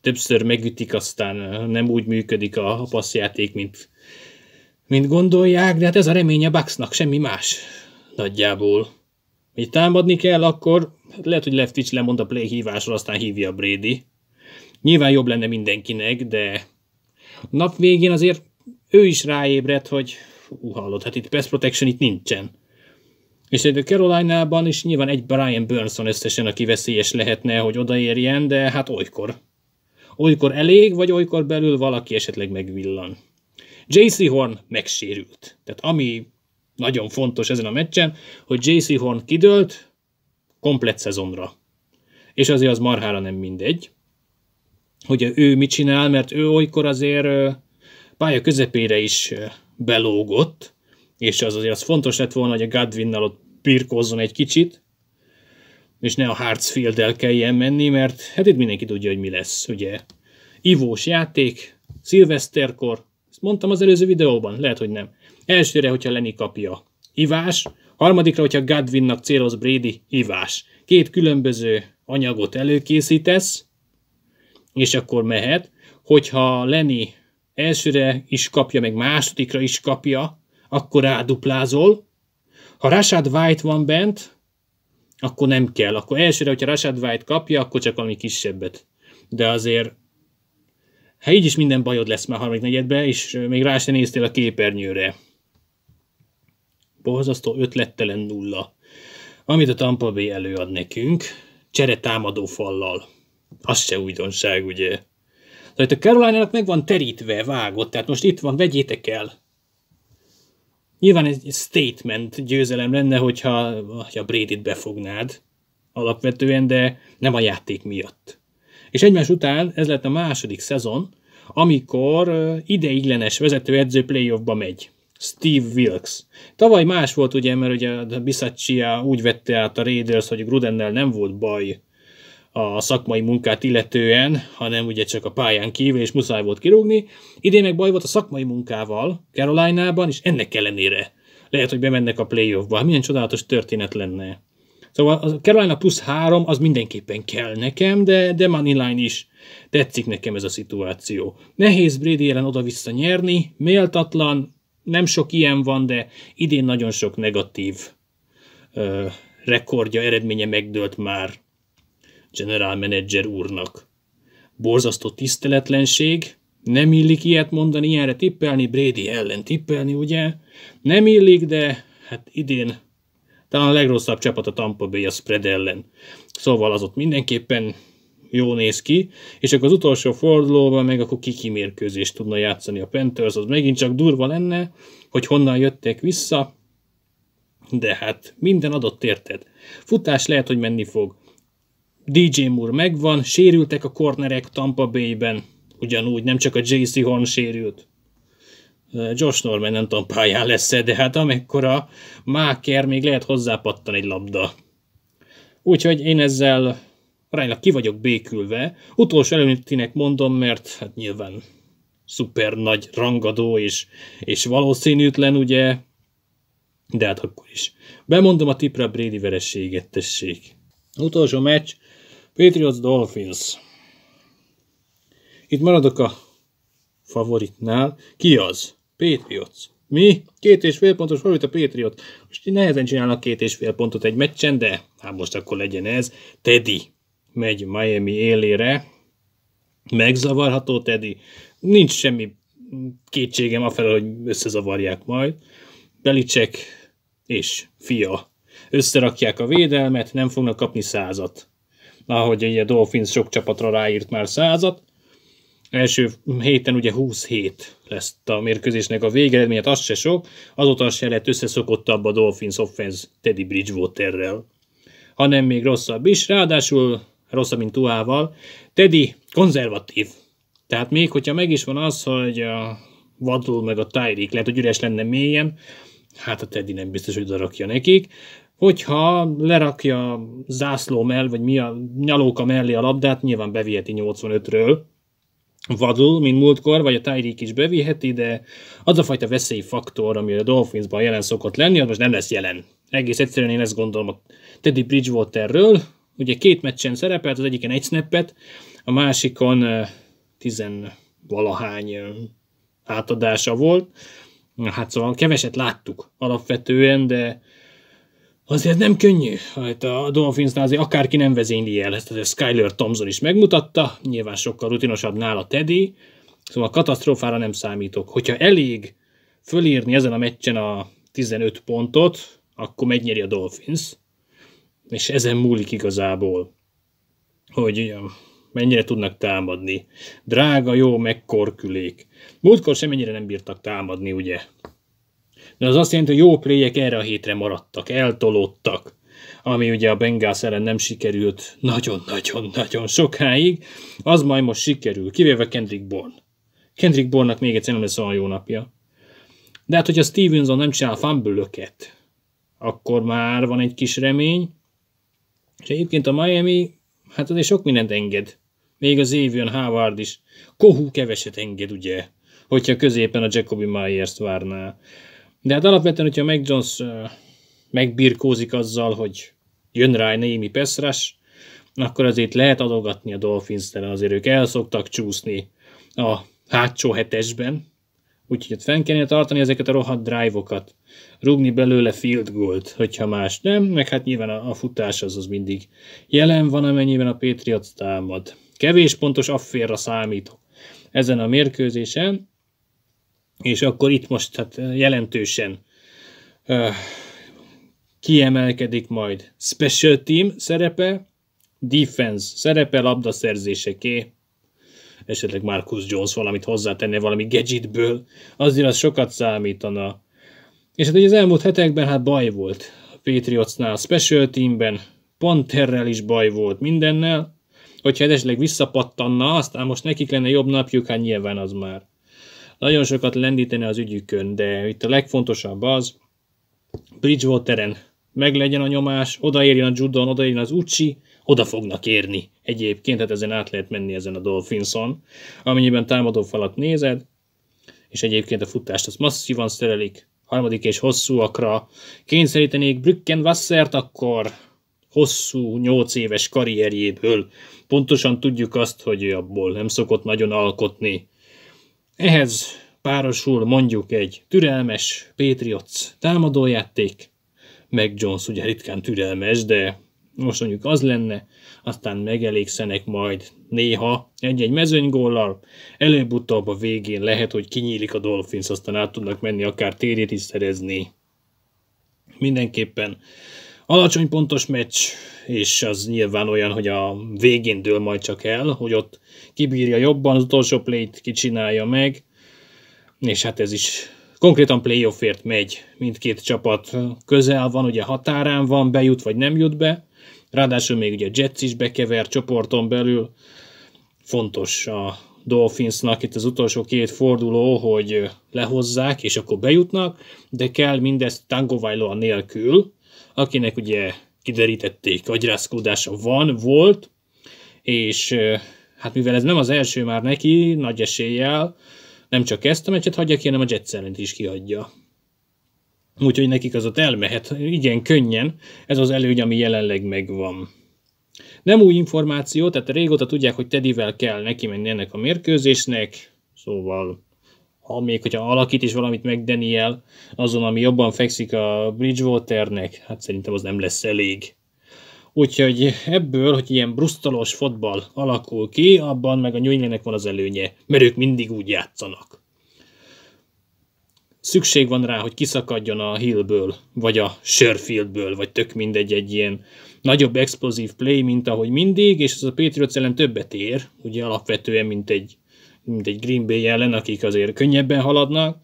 többször megütik, aztán eh, nem úgy működik a passzjáték, mint, mint gondolják, de hát ez a remény a Bucksnak, semmi más nagyjából. Mi támadni kell, akkor Hát lehet, hogy Leftwich lemond a play hívásra, aztán hívja Brady. Nyilván jobb lenne mindenkinek, de nap végén azért ő is ráébredt, hogy hú, hallod, hát itt pass protection itt nincsen. És egy caroline ában is nyilván egy Brian Burns összesen, aki veszélyes lehetne, hogy odaérjen, de hát olykor. Olykor elég, vagy olykor belül valaki esetleg megvillan. JC Horn megsérült. Tehát ami nagyon fontos ezen a meccsen, hogy JC Horn kidőlt, komplet szezonra. És azért az marhára nem mindegy, hogy ő mit csinál, mert ő olykor azért pálya közepére is belógott, és az azért az fontos lett volna, hogy a Godwinnal ott pirkózzon egy kicsit, és ne a Hartsfield-el kelljen menni, mert hát itt mindenki tudja, hogy mi lesz, ugye. Ivós játék, szilveszterkor, ezt mondtam az előző videóban, lehet, hogy nem. Elsőre, hogyha Lenny kapja ivás, Harmadikra, hogyha Godwinnak céloz Brady, hívás. Két különböző anyagot előkészítesz, és akkor mehet. Hogyha Lenny elsőre is kapja, meg másodikra is kapja, akkor ráduplázol. Ha Rashad White van bent, akkor nem kell. Akkor elsőre, hogyha Rashad White kapja, akkor csak valami kisebbet. De azért, ha így is minden bajod lesz már harmadik negyedben, és még rá sem néztél a képernyőre borzasztó ötlettelen nulla, amit a Tampa Bay előad nekünk, csere támadó fallal. Az se újdonság, ugye? Tehát a Carolina-nak meg van terítve, vágott, tehát most itt van, vegyétek el. Nyilván egy statement győzelem lenne, hogyha a Brady-t befognád alapvetően, de nem a játék miatt. És egymás után ez lett a második szezon, amikor ideiglenes vezetőedző playoffba megy. Steve Wilkes. Tavaly más volt ugye, mert ugye a Bisaccia úgy vette át a Raiders, hogy Grudennel nem volt baj a szakmai munkát illetően, hanem ugye csak a pályán kívül, és muszáj volt kirúgni. Idén meg baj volt a szakmai munkával carolina ban és ennek ellenére lehet, hogy bemennek a playoffba. Milyen csodálatos történet lenne. Szóval a Carolina plusz három az mindenképpen kell nekem, de, de Moneyline is. Tetszik nekem ez a szituáció. Nehéz Brady ellen oda-vissza nyerni, méltatlan, nem sok ilyen van, de idén nagyon sok negatív ö, rekordja, eredménye megdőlt már general manager úrnak. Borzasztó tiszteletlenség, nem illik ilyet mondani, ilyenre tippelni, Brady ellen tippelni, ugye? Nem illik, de hát idén talán a legrosszabb csapat a Tampa Bay a spread ellen. Szóval az ott mindenképpen jó néz ki, és akkor az utolsó fordulóban meg akkor mérkőzést tudna játszani a Panthers, az megint csak durva lenne, hogy honnan jöttek vissza, de hát minden adott érted. Futás lehet, hogy menni fog. DJ Moore megvan, sérültek a cornerek Tampa Bay-ben, ugyanúgy, nem csak a JC Horn sérült. Eh, Josh Norman nem tudom pályán lesz -e, de hát amekkora máker, még lehet hozzápattan egy labda. Úgyhogy én ezzel aránylag ki vagyok békülve. Utolsó előttinek mondom, mert hát nyilván szuper nagy rangadó és, és valószínűtlen, ugye? De hát akkor is. Bemondom a tipra Brady vereséget, tessék. Utolsó meccs, Patriots Dolphins. Itt maradok a favoritnál. Ki az? Patriots. Mi? Két és fél pontos favorit a Patriot. Most nehezen csinálnak két és fél pontot egy meccsen, de hát most akkor legyen ez. Teddy megy Miami élére, megzavarható Teddy, nincs semmi kétségem afelől, hogy összezavarják majd. Belicek és fia összerakják a védelmet, nem fognak kapni százat. Ahogy ugye a Dolphins sok csapatra ráírt már százat, első héten ugye 27 lesz a mérkőzésnek a végeredményet, hát az se sok, azóta se lett összeszokottabb a Dolphins offense Teddy Bridgewaterrel, hanem még rosszabb is, ráadásul rosszabb, mint Tuával. Teddy konzervatív. Tehát még hogyha meg is van az, hogy a Vadul meg a Tyreek lehet, hogy üres lenne mélyen, hát a Teddy nem biztos, hogy darakja nekik. Hogyha lerakja zászló mell, vagy mi a nyalóka mellé a labdát, nyilván beviheti 85-ről, vadul, mint múltkor, vagy a Tyreek is beviheti, de az a fajta veszélyfaktor, ami a Dolphinsban jelen szokott lenni, az most nem lesz jelen. Egész egyszerűen én ezt gondolom a Teddy Bridgewaterről, Ugye két meccsen szerepelt, az egyiken egy snappet, a másikon tizen valahány átadása volt. Hát szóval keveset láttuk alapvetően, de azért nem könnyű. Hát a Dolphins azért akárki nem vezényli el, ezt azért Skyler Thompson is megmutatta, nyilván sokkal rutinosabb nála Teddy, szóval katasztrófára nem számítok. Hogyha elég fölírni ezen a meccsen a 15 pontot, akkor megnyeri a Dolphins és ezen múlik igazából, hogy mennyire tudnak támadni. Drága, jó, megkorkülék. Múltkor sem mennyire nem bírtak támadni, ugye? De az azt jelenti, hogy jó pléjek erre a hétre maradtak, eltolódtak, ami ugye a Bengász ellen nem sikerült nagyon-nagyon-nagyon sokáig, az majd most sikerül, kivéve Kendrick Bourne. Kendrick Bournnak még egyszer nem lesz olyan jó napja. De hát, hogyha Stevenson nem csinál fumble akkor már van egy kis remény, és egyébként a Miami, hát azért sok mindent enged. Még az évjön Howard is. Kohú keveset enged, ugye? Hogyha középen a Jacobi Myers-t várná. De hát alapvetően, hogyha Mac Jones megbirkózik azzal, hogy jön rá némi peszrás, akkor azért lehet adogatni a dolphins azért ők el szoktak csúszni a hátsó hetesben, Úgyhogy fenn kellene tartani ezeket a rohadt drive-okat. Rugni belőle field goalt, hogyha más nem, meg hát nyilván a, a futás az az mindig jelen van, amennyiben a Patriots támad. Kevés pontos afférra számítok ezen a mérkőzésen, és akkor itt most hát jelentősen uh, kiemelkedik majd special team szerepe, defense szerepe, labdaszerzéseké, esetleg Marcus Jones valamit hozzátenne valami gadgetből, azért az sokat számítana. És hát ugye az elmúlt hetekben hát baj volt. A Patriotsnál, a Special Teamben, Panterrel is baj volt mindennel. Hogyha esetleg visszapattanna, aztán most nekik lenne jobb napjuk, hát nyilván az már. Nagyon sokat lendítene az ügyükön, de itt a legfontosabb az, Bridgewateren legyen a nyomás, odaérjen a Judon, odaérjen az Ucsi, oda fognak érni egyébként, tehát ezen át lehet menni ezen a Dolphinson, amennyiben támadó falat nézed, és egyébként a futást az masszívan szerelik, harmadik és hosszúakra kényszerítenék Wassert, akkor hosszú, nyolc éves karrierjéből pontosan tudjuk azt, hogy ő abból nem szokott nagyon alkotni. Ehhez párosul mondjuk egy türelmes Patriots támadójáték, meg Jones ugye ritkán türelmes, de most mondjuk az lenne, aztán megelégszenek majd néha egy-egy mezőnygóllal, előbb-utóbb a végén lehet, hogy kinyílik a Dolphins, aztán át tudnak menni akár térét is szerezni. Mindenképpen alacsony pontos meccs, és az nyilván olyan, hogy a végén dől majd csak el, hogy ott kibírja jobban, az utolsó play kicsinálja meg, és hát ez is konkrétan playoffért megy mindkét csapat. Közel van, ugye határán van, bejut vagy nem jut be, Ráadásul még ugye a Jets is bekever csoporton belül. Fontos a Dolphinsnak itt az utolsó két forduló, hogy lehozzák, és akkor bejutnak, de kell mindezt Tango Vailoa nélkül, akinek ugye kiderítették, agyrázkódása van, volt, és hát mivel ez nem az első már neki, nagy eséllyel, nem csak ezt a meccset hagyja ki, hanem a Jets is kiadja. Úgyhogy nekik az ott elmehet igen könnyen, ez az előny, ami jelenleg megvan. Nem új információ, tehát régóta tudják, hogy Tedivel kell neki menni ennek a mérkőzésnek, szóval ha még hogyha alakít is valamit meg Daniel azon, ami jobban fekszik a Bridgewaternek, hát szerintem az nem lesz elég. Úgyhogy ebből, hogy ilyen brusztalos fotball alakul ki, abban meg a New van az előnye, mert ők mindig úgy játszanak szükség van rá, hogy kiszakadjon a Hillből, vagy a Sherfieldből, vagy tök mindegy egy ilyen nagyobb explosív play, mint ahogy mindig, és az a Patriots ellen többet ér, ugye alapvetően, mint egy, mint egy Green Bay ellen, akik azért könnyebben haladnak.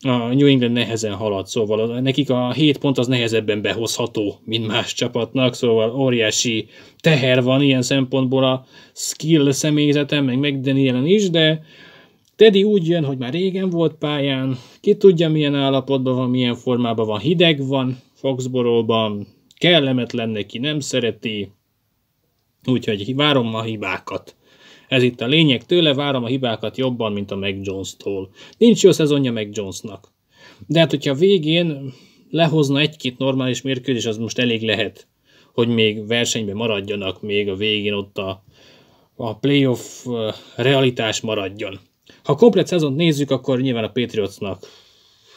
A New England nehezen halad, szóval nekik a 7 pont az nehezebben behozható, mint más csapatnak, szóval óriási teher van ilyen szempontból a skill személyzetem, meg McDanielen is, de Teddy úgy jön, hogy már régen volt pályán, ki tudja milyen állapotban van, milyen formában van, hideg van Foxboróban, kellemetlen neki, nem szereti, úgyhogy várom a hibákat. Ez itt a lényeg, tőle várom a hibákat jobban, mint a Mac Jones-tól. Nincs jó szezonja Mac Jones-nak. De hát, hogyha végén lehozna egy-két normális mérkőzés, az most elég lehet, hogy még versenyben maradjanak, még a végén ott a, a playoff eh, realitás maradjon ha komplet szezont nézzük, akkor nyilván a Patriotsnak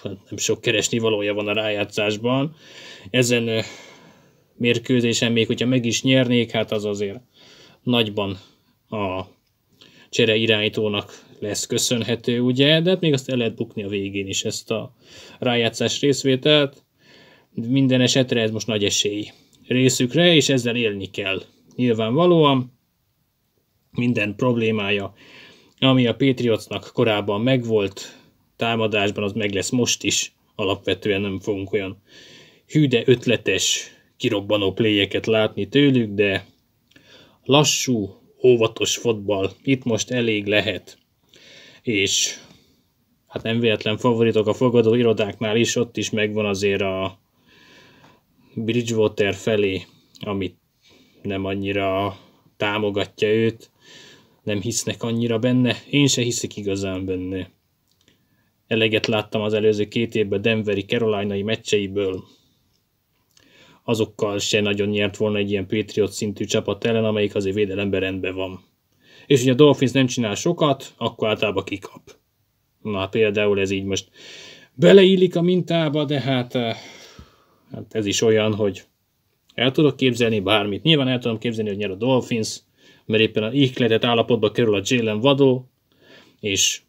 hát nem sok keresni valója van a rájátszásban. Ezen mérkőzésen még, hogyha meg is nyernék, hát az azért nagyban a csere irányítónak lesz köszönhető, ugye, de hát még azt el lehet bukni a végén is ezt a rájátszás részvételt. Minden esetre ez most nagy esély részükre, és ezzel élni kell. Nyilvánvalóan minden problémája ami a Patriotsnak korábban megvolt, támadásban az meg lesz most is, alapvetően nem fogunk olyan hűde ötletes, kirobbanó pléjeket látni tőlük, de lassú, óvatos fotball itt most elég lehet. És hát nem véletlen favoritok a fogadó irodáknál is, ott is megvan azért a Bridgewater felé, amit nem annyira támogatja őt nem hisznek annyira benne, én se hiszek igazán benne. Eleget láttam az előző két évben Denveri Carolinai meccseiből. Azokkal se nagyon nyert volna egy ilyen Patriot szintű csapat ellen, amelyik azért védelemben rendben van. És hogy a Dolphins nem csinál sokat, akkor általában kikap. Na például ez így most beleillik a mintába, de hát, eh, hát ez is olyan, hogy el tudok képzelni bármit. Nyilván el tudom képzelni, hogy nyer a Dolphins, mert éppen a ihletett állapotba kerül a Jalen Vadó, és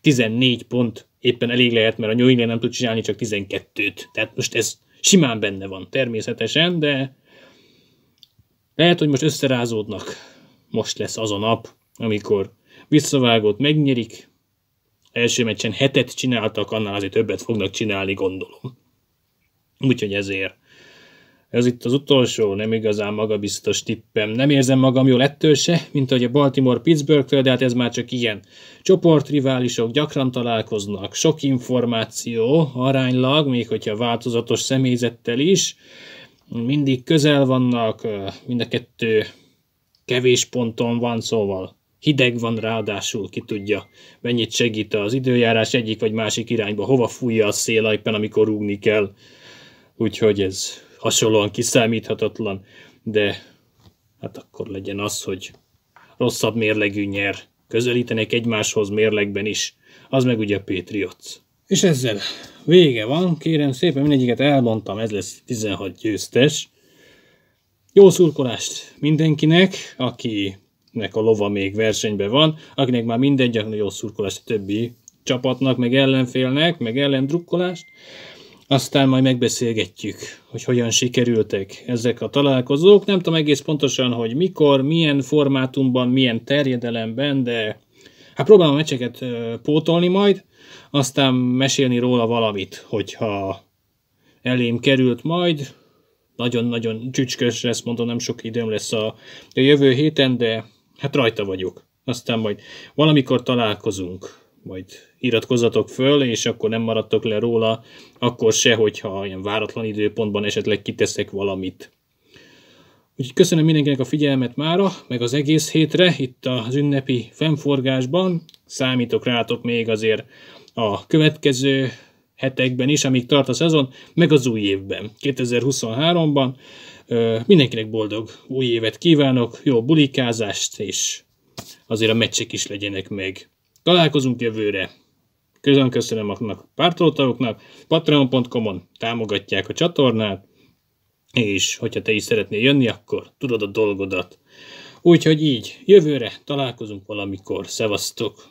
14 pont éppen elég lehet, mert a New England nem tud csinálni csak 12-t. Tehát most ez simán benne van természetesen, de lehet, hogy most összerázódnak. Most lesz az a nap, amikor visszavágott megnyerik, első meccsen hetet csináltak, annál azért többet fognak csinálni, gondolom. Úgyhogy ezért ez itt az utolsó, nem igazán magabiztos tippem. Nem érzem magam jól ettől se, mint ahogy a Baltimore pittsburgh de hát ez már csak ilyen. Csoportriválisok gyakran találkoznak, sok információ, aránylag, még hogyha változatos személyzettel is, mindig közel vannak, mind a kettő kevés ponton van, szóval hideg van ráadásul, ki tudja, mennyit segít az időjárás egyik vagy másik irányba, hova fújja a szél éppen, amikor rúgni kell. Úgyhogy ez hasonlóan kiszámíthatatlan, de hát akkor legyen az, hogy rosszabb mérlegű nyer. Közelítenek egymáshoz mérlegben is. Az meg ugye a Patriots. És ezzel vége van, kérem szépen, mindegyiket elmondtam, ez lesz 16 győztes. Jó szurkolást mindenkinek, akinek a lova még versenyben van, akinek már mindegy, jó szurkolást a többi csapatnak, meg ellenfélnek, meg ellendrukkolást. Aztán majd megbeszélgetjük, hogy hogyan sikerültek ezek a találkozók. Nem tudom egész pontosan, hogy mikor, milyen formátumban, milyen terjedelemben, de hát próbálom a meccseket pótolni majd, aztán mesélni róla valamit, hogyha elém került majd. Nagyon-nagyon csücskös lesz, mondom, nem sok időm lesz a, jövő héten, de hát rajta vagyok. Aztán majd valamikor találkozunk majd iratkozzatok föl, és akkor nem maradtok le róla, akkor se, hogyha ilyen váratlan időpontban esetleg kiteszek valamit. Úgyhogy köszönöm mindenkinek a figyelmet mára, meg az egész hétre, itt az ünnepi fennforgásban. Számítok rátok még azért a következő hetekben is, amíg tart a szezon, meg az új évben, 2023-ban. Mindenkinek boldog új évet kívánok, jó bulikázást, és azért a meccsek is legyenek meg. Találkozunk jövőre. Közön köszönöm a pártolótagoknak, patreon.com-on támogatják a csatornát, és hogyha te is szeretnél jönni, akkor tudod a dolgodat. Úgyhogy így, jövőre találkozunk valamikor. Szevasztok!